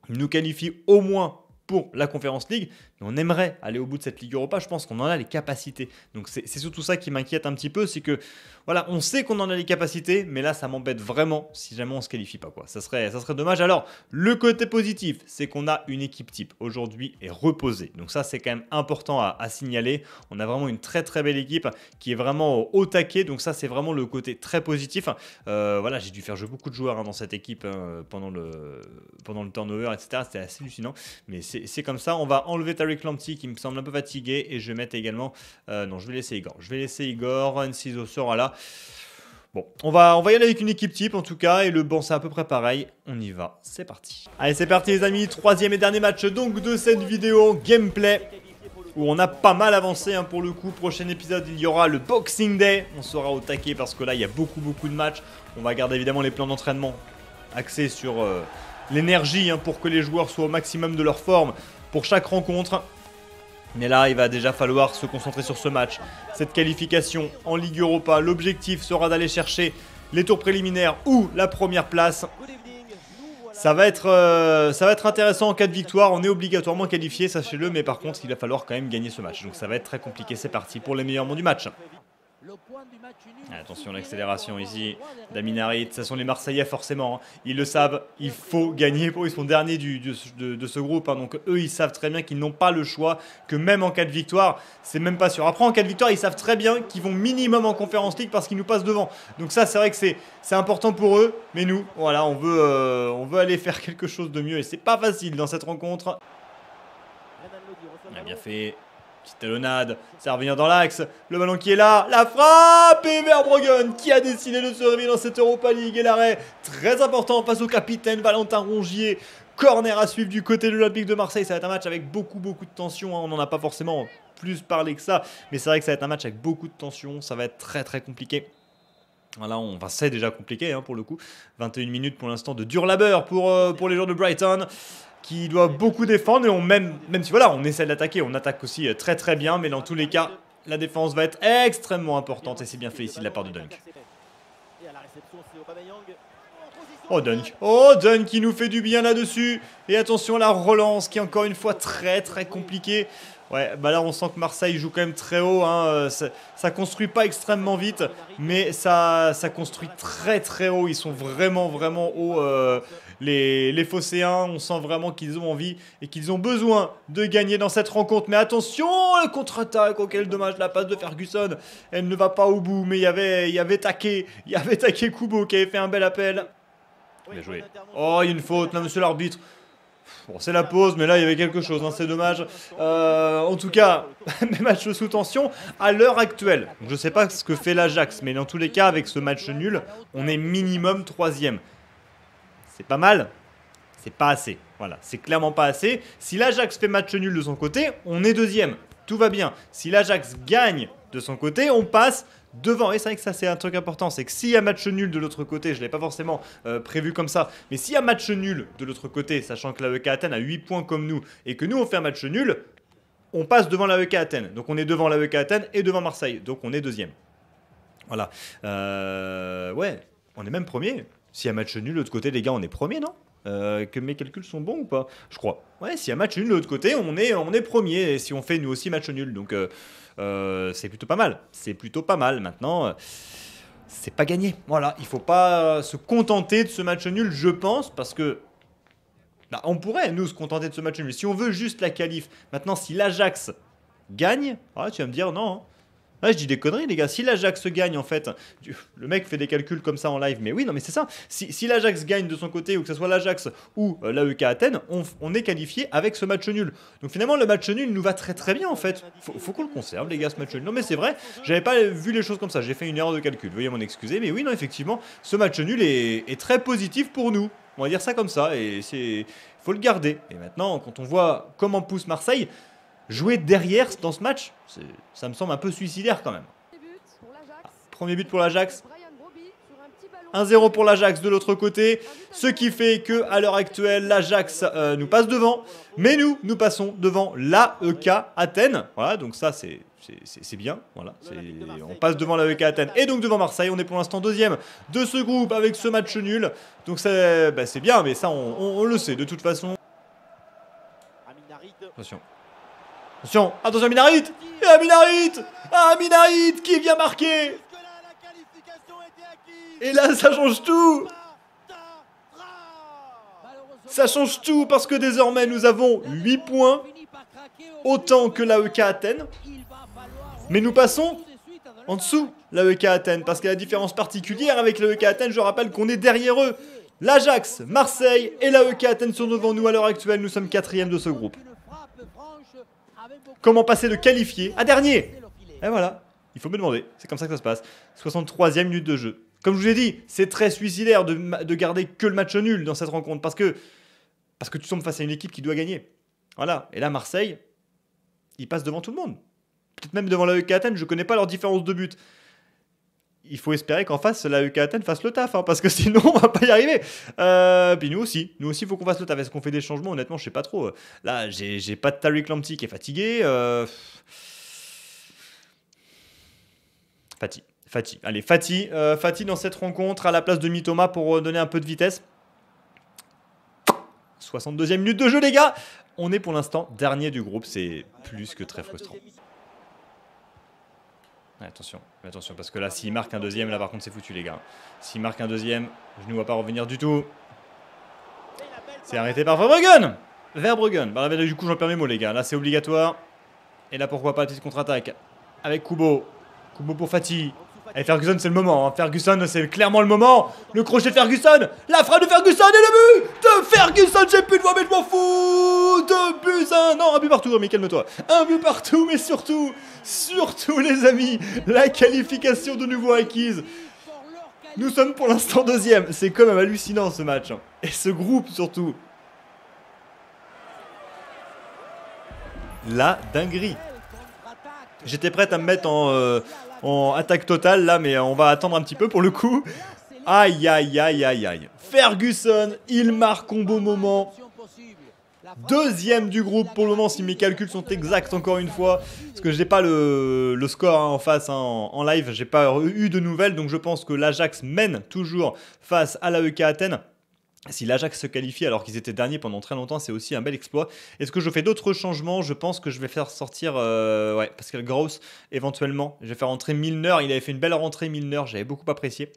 nous qualifie au moins pour la Conférence League on aimerait aller au bout de cette Ligue Europa. Je pense qu'on en a les capacités. Donc c'est surtout ça qui m'inquiète un petit peu. C'est que, voilà, on sait qu'on en a les capacités, mais là, ça m'embête vraiment si jamais on se qualifie pas. Quoi. Ça, serait, ça serait dommage. Alors, le côté positif, c'est qu'on a une équipe type aujourd'hui est reposée. Donc ça, c'est quand même important à, signaler. On a vraiment une très très belle équipe qui est vraiment au, taquet. Donc ça, c'est vraiment le côté très positif. Euh, voilà, j'ai dû faire jouer beaucoup de joueurs hein, dans cette équipe hein, pendant, le, pendant le turnover, etc. C'était assez hallucinant. Mais c'est comme ça. On va enlever ta Tariq qui me semble un peu fatigué. Et je vais mettre également. Euh, non, je vais laisser Igor. Je vais laisser Igor. Enciso sera là. Bon, on va, on va y aller avec une équipe type en tout cas, et le banc c'est à peu près pareil, on y va, c'est parti. Allez c'est parti les amis, troisième et dernier match donc de cette vidéo gameplay, où on a pas mal avancé hein, pour le coup. Prochain épisode il y aura le Boxing Day, on sera au taquet parce que là il y a beaucoup beaucoup de matchs. On va garder évidemment les plans d'entraînement axés sur... Euh, l'énergie hein, pour que les joueurs soient au maximum de leur forme pour chaque rencontre. Mais là, il va déjà falloir se concentrer sur ce match. Cette qualification en Ligue Europa, l'objectif sera d'aller chercher les tours préliminaires ou la première place. Ça va, être, euh, ça va être intéressant en cas de victoire. On est obligatoirement qualifié, sachez-le, mais par contre, il va falloir quand même gagner ce match. Donc ça va être très compliqué. C'est parti pour les meilleurs moments du match. Attention l'accélération ici d'Aminarit, ce sont les Marseillais forcément, hein. ils le savent, il faut gagner, pour, ils sont derniers du, de, ce groupe, hein. donc eux ils savent très bien qu'ils n'ont pas le choix, que même en cas de victoire, c'est même pas sûr. Après en cas de victoire, ils savent très bien qu'ils vont minimum en conférence league parce qu'ils nous passent devant, donc ça c'est vrai que c'est important pour eux, mais nous, voilà, on veut, euh, on veut aller faire quelque chose de mieux et c'est pas facile dans cette rencontre. a bien fait Petite talonnade, ça revenir dans l'axe. Le ballon qui est là, la frappe et Verbruggen qui a décidé de se réveiller dans cette Europa League. Et l'arrêt très important face au capitaine Valentin Rongier. Corner à suivre du côté de l'Olympique de Marseille. Ça va être un match avec beaucoup, beaucoup de tension. Hein. On n'en a pas forcément plus parlé que ça. Mais c'est vrai que ça va être un match avec beaucoup de tension. Ça va être très, très compliqué. Voilà, on, va, c'est déjà compliqué hein, pour le coup. 21 minutes pour l'instant de dur labeur pour, euh, pour les joueurs de Brighton qui doit beaucoup défendre et on même, même si voilà, on essaie de l'attaquer, on attaque aussi euh, très très bien, mais dans tous les cas, la défense va être extrêmement importante et c'est bien fait ici de la part de Dunk. Oh Dunk, oh Dunk qui nous fait du bien là-dessus et attention la relance qui est encore une fois très très compliquée. Ouais, bah là on sent que Marseille joue quand même très haut, hein. Euh, ça, construit pas extrêmement vite, mais ça, ça construit très très haut, ils sont vraiment vraiment haut euh, les, les Phocéens. On sent vraiment qu'ils ont envie et qu'ils ont besoin de gagner dans cette rencontre. Mais attention, la contre-attaque, oh quel dommage la passe de Ferguson. Elle ne va pas au bout, mais il y avait, il y avait Taqué, il y avait Taqué Kubo qui avait fait un bel appel. Bien joué. Oh, il y a une faute, là, monsieur l'arbitre. Bon, c'est la pause, mais là, il y avait quelque chose, hein, c'est dommage. Euh, en tout cas, mes matchs sous tension à l'heure actuelle. Je ne sais pas ce que fait l'Ajax, mais dans tous les cas, avec ce match nul, on est minimum troisième c'est pas mal, c'est pas assez. Voilà, c'est clairement pas assez. Si l'Ajax fait match nul de son côté, on est deuxième. Tout va bien. Si l'Ajax gagne de son côté, on passe devant. Et c'est vrai que ça, c'est un truc important. C'est que s'il y a match nul de l'autre côté, je ne l'ai pas forcément euh, prévu comme ça, mais s'il y a match nul de l'autre côté, sachant que l'AEK Athènes a 8 points comme nous, et que nous, on fait match nul, on passe devant l'AEK Athènes. Donc on est devant l'AEK Athènes et devant Marseille. Donc on est deuxième. Voilà. Euh, ouais, on est même premier. S'il y a match nul, de l'autre côté, les gars, on est premier, non euh, que mes calculs sont bons ou pas Je crois. Ouais, s'il y a match nul de l'autre côté, on est, on est premier. Et si on fait nous aussi match nul, donc euh, euh, c'est plutôt pas mal. C'est plutôt pas mal. Maintenant, c'est pas gagné. Voilà, il faut pas se contenter de ce match nul, je pense, parce que. Bah, on pourrait, nous, se contenter de ce match nul. Si on veut juste la qualif. Maintenant, si l'Ajax gagne, ah, tu vas me dire non. Hein. Ah, je dis des conneries, les gars. Si l'Ajax gagne, en fait, le mec fait des calculs comme ça en live, mais oui, non, mais c'est ça. Si, l'Ajax gagne de son côté, ou que ce soit l'Ajax ou euh, la l'AEK Athènes, on, est qualifié avec ce match nul. Donc finalement, le match nul nous va très très bien, en fait. Faut, faut qu'on le conserve, les gars, ce match nul. Non, mais c'est vrai, j'avais pas vu les choses comme ça. J'ai fait une erreur de calcul. Veuillez m'en excuser, mais oui, non, effectivement, ce match nul est, est très positif pour nous. On va dire ça comme ça, et c'est faut le garder. Et maintenant, quand on voit comment pousse Marseille. Jouer derrière dans ce match, ça me semble un peu suicidaire quand même. Premier but pour l'Ajax. 1-0 ah, pour l'Ajax de l'autre côté, ce qui fait que à l'heure actuelle l'Ajax euh, nous passe devant, mais nous nous passons devant l'AEK Athènes. Voilà, donc ça c'est bien, voilà. On passe devant l'AEK Athènes et donc devant Marseille. On est pour l'instant deuxième de ce groupe avec ce match nul. Donc c'est bah, bien, mais ça on le sait de toute façon. Attention. Attention, attention à Minarit Et à Minarit Minarit qui vient marquer Et là ça change tout Ça change tout parce que désormais nous avons 8 points, autant que l'AEK Athènes. Mais nous passons en dessous l'AEK Athènes, parce qu'il y a la différence particulière avec l'AEK Athènes, je rappelle qu'on est derrière eux. L'Ajax, Marseille et l'AEK Athènes sont devant nous à l'heure actuelle, nous sommes quatrième de ce groupe. Comment passer de qualifié à dernier Et voilà, il faut me demander. C'est comme ça que ça se passe. 63 ème minute de jeu. Comme je vous l'ai dit, c'est très suicidaire de, garder que le match nul dans cette rencontre parce que, parce que tu tombes face à une équipe qui doit gagner. Voilà. Et là, Marseille, il passe devant tout le monde. Peut-être même devant la e je ne connais pas leur différence de but il faut espérer qu'en face, la UK Athènes fasse le taf, hein, parce que sinon, on va pas y arriver. Euh, puis nous aussi, nous aussi, il faut qu'on fasse le taf. Est-ce qu'on fait des changements Honnêtement, je sais pas trop. Là, j'ai pas de Tariq Lamptey qui est fatigué. Euh, fati fati Allez, fati euh, fati dans cette rencontre à la place de Mitoma pour euh, donner un peu de vitesse. 62e minute de jeu, les gars. On est pour l'instant dernier du groupe. C'est plus que très frustrant. Attention, attention, parce que là, s'il marque un deuxième, là par contre, c'est foutu, les gars. S'il marque un deuxième, je ne vois pas revenir du tout. C'est arrêté par Verbruggen Verbruggen, bah, du coup, j'en perds mes mots, les gars. Là, c'est obligatoire. Et là, pourquoi pas la petite contre-attaque avec Kubo. Kubo pour Fatih. Et eh, Ferguson, c'est le moment. Hein. Ferguson, c'est clairement le moment. Le crochet Ferguson. La frappe de Ferguson et le but de Ferguson. J'ai plus de voix, mais je m'en fous. Deux buts, un. Non, un but partout, hein, mais calme-toi. Un but partout, mais surtout, surtout, les amis, la qualification de nouveau acquise. Nous sommes pour l'instant deuxième. C'est quand même hallucinant ce match. Hein. Et ce groupe surtout. La dinguerie. J'étais prête à me mettre en. Euh, en attaque totale là, mais on va attendre un petit peu pour le coup. Aïe, aïe, aïe, aïe, aïe. Ferguson, il marque un beau moment. Deuxième du groupe pour le moment, si mes calculs sont exacts encore une fois, parce que j'ai pas le, score hein, en face hein, en, live, j'ai pas eu de nouvelles, donc je pense que l'Ajax mène toujours face à la EK Athènes. Si l'Ajax se qualifie alors qu'ils étaient derniers pendant très longtemps, c'est aussi un bel exploit. Est-ce que je fais d'autres changements Je pense que je vais faire sortir euh, ouais, Pascal Gross éventuellement. Je vais faire rentrer Milner. Il avait fait une belle rentrée Milner, j'avais beaucoup apprécié.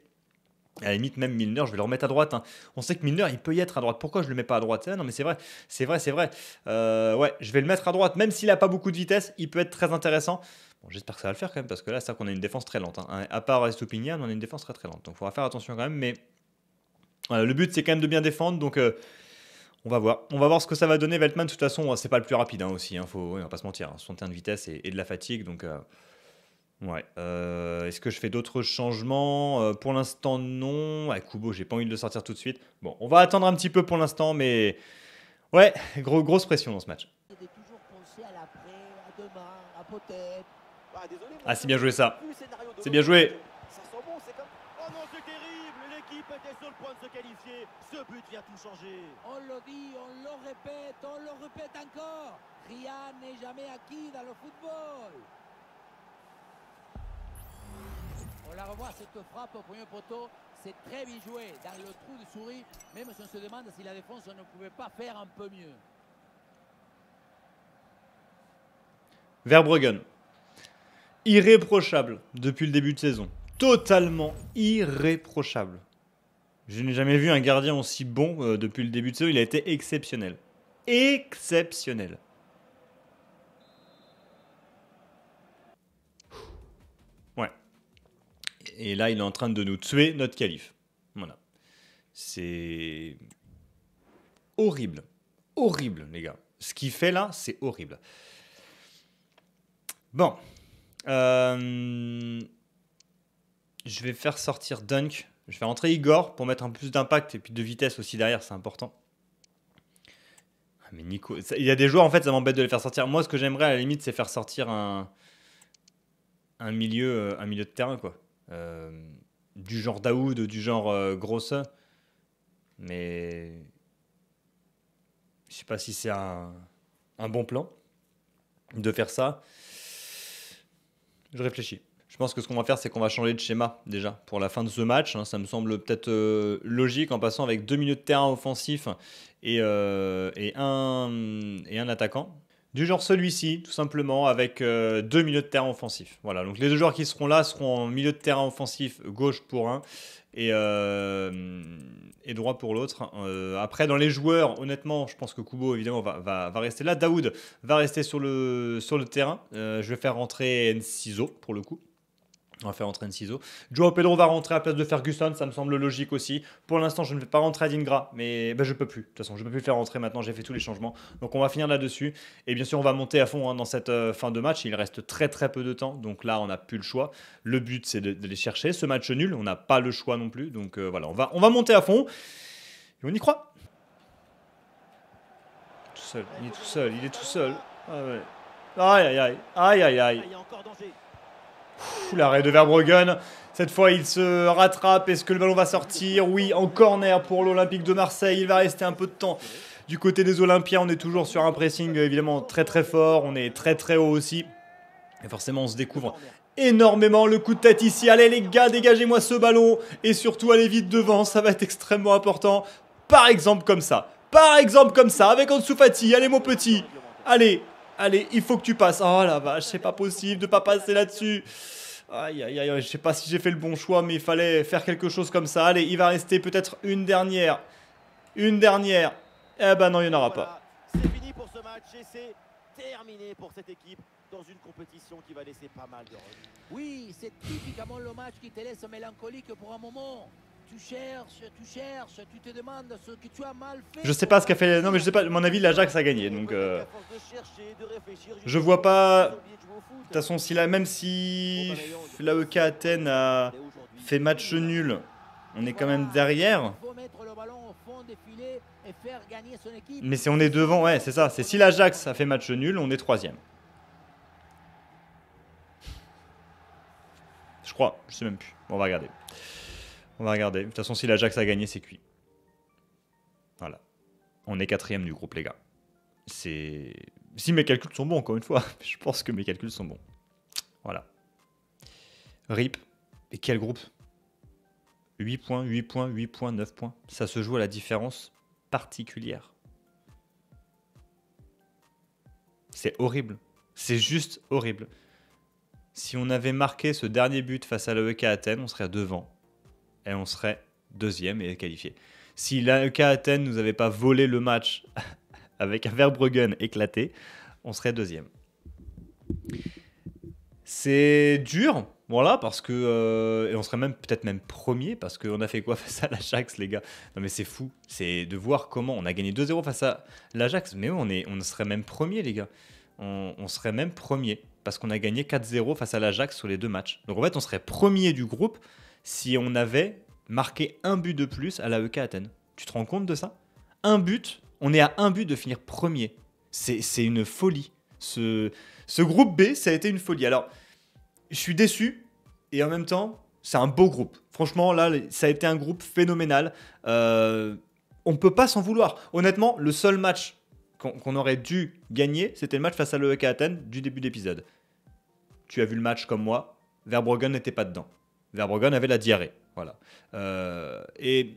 À la limite, même Milner, je vais le remettre à droite. Hein. On sait que Milner, il peut y être à droite. Pourquoi je le mets pas à droite ah Non, mais c'est vrai, c'est vrai, c'est vrai. Euh, ouais, je vais le mettre à droite. Même s'il n'a pas beaucoup de vitesse, il peut être très intéressant. Bon, J'espère que ça va le faire quand même, parce que là, c'est qu'on a une défense très lente. Hein. À part opinion on a une défense très très lente. Donc, il faudra faire attention quand même. Mais le but, c'est quand même de bien défendre. Donc. Euh, on va voir. On va voir ce que ça va donner. Veltman, de toute façon, c'est pas le plus rapide hein, aussi. Hein, faut, on va pas se mentir. Hein. son teint de vitesse et, de la fatigue. Donc, euh, ouais. Euh, est-ce que je fais d'autres changements Pour l'instant, non. À Kubo, j'ai pas envie de le sortir tout de suite. Bon, on va attendre un petit peu pour l'instant, mais ouais, grosse pression dans ce match. Ah, ah c'est bien joué ça. C'est bien joué sur le point de se qualifier. Ce but vient tout changer. On le dit, on le répète, on le répète encore. Rien n'est jamais acquis dans le football. On la revoit, cette frappe au premier poteau. C'est très bien joué dans le trou de souris, même si on se demande si la défense ne pouvait pas faire un peu mieux. Verbruggen. Irréprochable depuis le début de saison. Totalement irréprochable. Je n'ai jamais vu un gardien aussi bon euh, depuis le début de saison. Il a été exceptionnel. Exceptionnel. Ouais. Et là, il est en train de nous tuer notre calife. Voilà. C'est horrible. Horrible, les gars. Ce qu'il fait là, c'est horrible. Bon. Euh, je vais faire sortir Dunk je fais rentrer Igor pour mettre un plus d'impact et puis de vitesse aussi derrière, c'est important. Ah, mais Nico, il y a des joueurs, en fait, ça m'embête de les faire sortir. Moi, ce que j'aimerais, à la limite, c'est faire sortir un, un, milieu, euh, un milieu de terrain, quoi. Euh, du genre Daoud, du genre euh, Grosse. Mais je sais pas si c'est un bon plan de faire ça. Je réfléchis. Je pense que ce qu'on va faire, c'est qu'on va changer de schéma déjà pour la fin de ce match. Hein. ça me semble peut-être euh, logique en passant avec deux milieux de terrain offensifs euh, et, un, et un attaquant. Du genre celui-ci, tout simplement, avec euh, deux milieux de terrain offensifs. Voilà, donc les deux joueurs qui seront là seront en milieu de terrain offensif gauche pour un et, et droit pour l'autre. Hein. après, dans les joueurs, honnêtement, je pense que Kubo, évidemment, va, rester là. Daoud va rester sur le, sur le terrain. je vais faire rentrer n6o pour le coup. On va faire rentrer un ciseau. Joao Pedro va rentrer à la place de Ferguson, ça me semble logique aussi. Pour l'instant, je ne vais pas rentrer à Dingra, mais je ben, je peux plus. De toute façon, je ne peux plus le faire rentrer maintenant, j'ai fait tous les changements. Donc on va finir là-dessus. Et bien sûr, on va monter à fond hein, dans cette euh, fin de match. Il reste très très peu de temps, donc là, on n'a plus le choix. Le but, c'est de, les chercher. Ce match nul, on n'a pas le choix non plus. Donc euh, voilà, on va, on va monter à fond. Et on y croit. Tout seul, il est tout seul, il est tout seul. Ah aïe aïe aïe, aïe aïe aïe. Il y a encore danger. L'arrêt de Verbruggen. Cette fois, il se rattrape. Est-ce que le ballon va sortir Oui, en corner pour l'Olympique de Marseille. Il va rester un peu de temps. Du côté des Olympiens, on est toujours sur un pressing évidemment très très fort. On est très très haut aussi. Et forcément, on se découvre énormément le coup de tête ici. Allez les gars, dégagez-moi ce ballon. Et surtout, allez vite devant. Ça va être extrêmement important. Par exemple comme ça. Par exemple comme ça. Avec Ansu Fati. Allez mon petit. Allez, allez, il faut que tu passes. Oh là, vache, c'est pas possible de pas passer là-dessus. Aïe, aïe, aïe, je sais pas si j'ai fait le bon choix, mais il fallait faire quelque chose comme ça. Allez, il va rester peut-être une dernière. Une dernière. Eh ben non, il n'y en aura pas. C'est fini pour ce match et c'est terminé pour cette équipe dans une compétition qui va laisser pas mal de Oui, c'est typiquement le match qui te laisse mélancolique pour un moment tu cherches, tu cherches, tu te demandes ce que tu as mal fait. Je sais pas ce qu'a fait. Non, mais je sais pas. À mon avis, l'Ajax a gagné. Donc. Euh, je vois pas. De toute façon, même si l'AEK Athènes a fait match nul, on est quand même derrière. Mais si on est devant, ouais, c'est ça. C'est si l'Ajax a fait match nul, on est troisième. Je crois, je sais même plus. on va regarder. On va regarder. De toute façon, si l'Ajax a gagné, c'est cuit. Voilà. On est quatrième du groupe, les gars. C'est. Si mes calculs sont bons, encore une fois. Je pense que mes calculs sont bons. Voilà. RIP. Et quel groupe 8 points, 8 points, 8 points, 9 points. Ça se joue à la différence particulière. C'est horrible. C'est juste horrible. Si on avait marqué ce dernier but face à l'AEK Athènes, on serait devant et on serait deuxième et qualifié. Si l'AEK Athènes nous avait pas volé le match avec un Verbruggen éclaté, on serait deuxième. C'est dur, voilà, parce que. Euh, et on serait même peut-être même premier, parce qu'on a fait quoi face à l'Ajax, les gars Non, mais c'est fou. C'est de voir comment. On a gagné 2-0 face à l'Ajax, mais on, est, on serait même premier, les gars. On, on serait même premier, parce qu'on a gagné 4-0 face à l'Ajax sur les deux matchs. Donc en fait, on serait premier du groupe si on avait marqué un but de plus à l'AEK Athènes. Tu te rends compte de ça Un but, on est à un but de finir premier. C'est une folie. Ce, groupe B, ça a été une folie. Alors, je suis déçu et en même temps, c'est un beau groupe. Franchement, là, ça a été un groupe phénoménal. Euh, on ne peut pas s'en vouloir. Honnêtement, le seul match qu'on aurait dû gagner, c'était le match face à l'EK Athènes du début de l'épisode. Tu as vu le match comme moi, Verbruggen n'était pas dedans. Verbruggen avait la diarrhée. Voilà. Euh, et,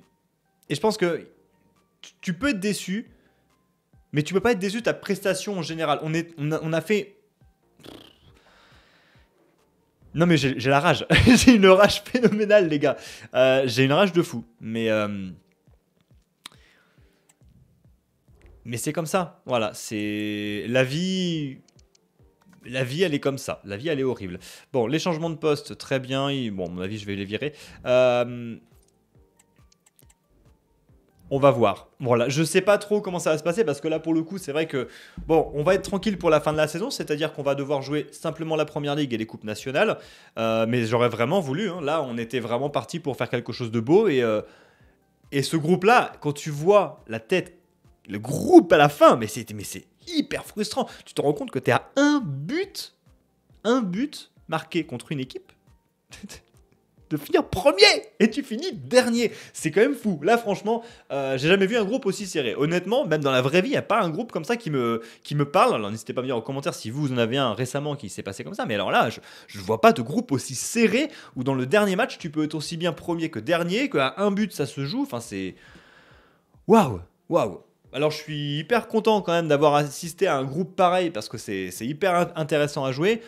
je pense que tu peux être déçu, mais tu peux pas être déçu de ta prestation en général. On, est, on, a, fait. Non, mais j'ai la rage. j'ai une rage phénoménale, les gars. Euh, j'ai une rage de fou. Mais. Euh, mais c'est comme ça. Voilà. C'est. La vie la vie, elle est comme ça. La vie, elle est horrible. Bon, les changements de poste, très bien. Bon, à mon avis, je vais les virer. Euh, on va voir. Voilà, je sais pas trop comment ça va se passer parce que là pour le coup, c'est vrai que bon, on va être tranquille pour la fin de la saison, c'est-à-dire qu'on va devoir jouer simplement la première ligue et les coupes nationales. Euh, mais j'aurais vraiment voulu. Hein. Là, on était vraiment parti pour faire quelque chose de beau et euh, et ce groupe-là, quand tu vois la tête, le groupe à la fin, mais c'est mais c'est hyper frustrant. Tu te rends compte que tu es à un but, un but marqué contre une équipe de finir premier et tu finis dernier. C'est quand même fou. Là, franchement, euh, j'ai jamais vu un groupe aussi serré. Honnêtement, même dans la vraie vie, il n'y a pas un groupe comme ça qui me, qui me parle. Alors, n'hésitez pas à me dire en commentaire si vous en avez un récemment qui s'est passé comme ça. Mais alors là, je ne vois pas de groupe aussi serré où dans le dernier match, tu peux être aussi bien premier que dernier, qu'à un but, ça se joue. Enfin, c'est. Waouh! Waouh! Alors je suis hyper content quand même d'avoir assisté à un groupe pareil parce que c'est hyper intéressant à jouer.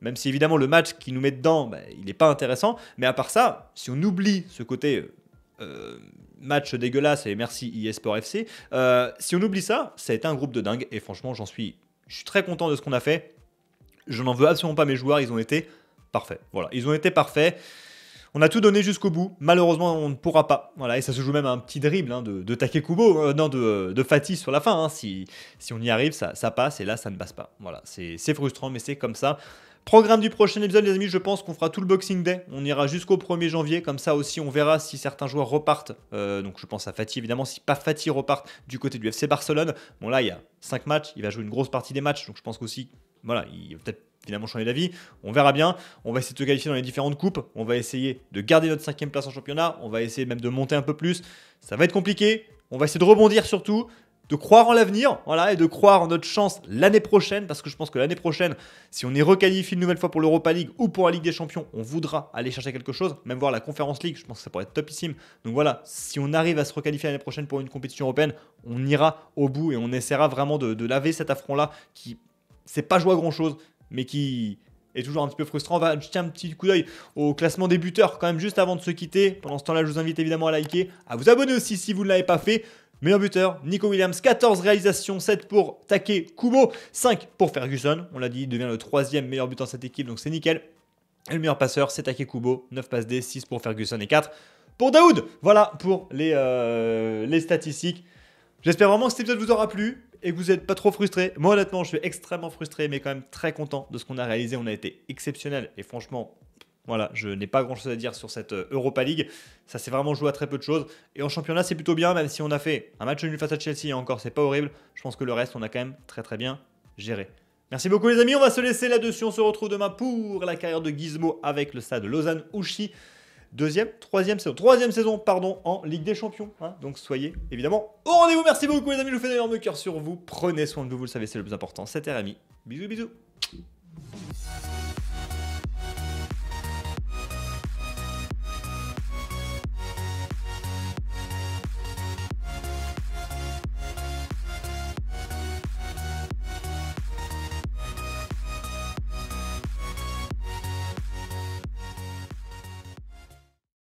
Même si évidemment le match qui nous met dedans, bah, il n'est pas intéressant. Mais à part ça, si on oublie ce côté euh, euh, match dégueulasse et merci eSport FC, euh, si on oublie ça, ça a été un groupe de dingue. Et franchement, j'en suis, je suis très content de ce qu'on a fait. Je n'en veux absolument pas mes joueurs, ils ont été parfaits. Voilà, ils ont été parfaits. On a tout donné jusqu'au bout. Malheureusement, on ne pourra pas. Voilà, et ça se joue même à un petit dribble hein, de, de kubo euh, non, de, de Fatih sur la fin. Hein. Si, si on y arrive, ça, ça passe, et là, ça ne passe pas. Voilà, c'est frustrant, mais c'est comme ça. Programme du prochain épisode, les amis, je pense qu'on fera tout le Boxing Day. On ira jusqu'au 1er janvier, comme ça aussi on verra si certains joueurs repartent. Euh, donc je pense à Fatih, évidemment, si pas Fatih repart du côté du FC Barcelone. Bon là, il y a 5 matchs, il va jouer une grosse partie des matchs, donc je pense qu'aussi, voilà, il va peut-être finalement changer d'avis. On verra bien. On va essayer de se qualifier dans les différentes coupes. On va essayer de garder notre cinquième place en championnat. On va essayer même de monter un peu plus. Ça va être compliqué. On va essayer de rebondir surtout de croire en l'avenir, voilà, et de croire en notre chance l'année prochaine, parce que je pense que l'année prochaine, si on est requalifié une nouvelle fois pour l'Europa League ou pour la Ligue des Champions, on voudra aller chercher quelque chose, même voir la Conference League, je pense que ça pourrait être topissime. Donc voilà, si on arrive à se requalifier l'année prochaine pour une compétition européenne, on ira au bout et on essaiera vraiment de, de laver cet affront-là qui, c'est pas joué à grand-chose, mais qui est toujours un petit peu frustrant. On va un petit coup d'œil au classement des buteurs quand même juste avant de se quitter. Pendant ce temps-là, je vous invite évidemment à liker, à vous abonner aussi si vous ne l'avez pas fait. Meilleur buteur, Nico Williams, 14 réalisations, 7 pour Take Kubo, 5 pour Ferguson. On l'a dit, il devient le troisième meilleur buteur de cette équipe, donc c'est nickel. Et le meilleur passeur, c'est Take Kubo, 9 passes D, 6 pour Ferguson et 4 pour Daoud. Voilà pour les, euh, les statistiques. J'espère vraiment que cet épisode vous aura plu et que vous n'êtes pas trop frustré. Moi, honnêtement, je suis extrêmement frustré, mais quand même très content de ce qu'on a réalisé. On a été exceptionnel et franchement, voilà, je n'ai pas grand chose à dire sur cette euh, Europa League. Ça s'est vraiment joué à très peu de choses. Et en championnat, c'est plutôt bien, même si on a fait un match nul face à Chelsea et encore, c'est pas horrible. Je pense que le reste, on a quand même très très bien géré. Merci beaucoup, les amis. On va se laisser là-dessus. On se retrouve demain pour la carrière de Gizmo avec le stade Lausanne-Ouchy deuxième, troisième saison. Troisième saison, pardon, en Ligue des Champions. Hein. Donc soyez évidemment au rendez-vous. Merci beaucoup, les amis. Je vous fais d'ailleurs cœur sur vous. Prenez soin de vous, vous le savez, c'est le plus important. C'était Rémi. Bisous, bisous.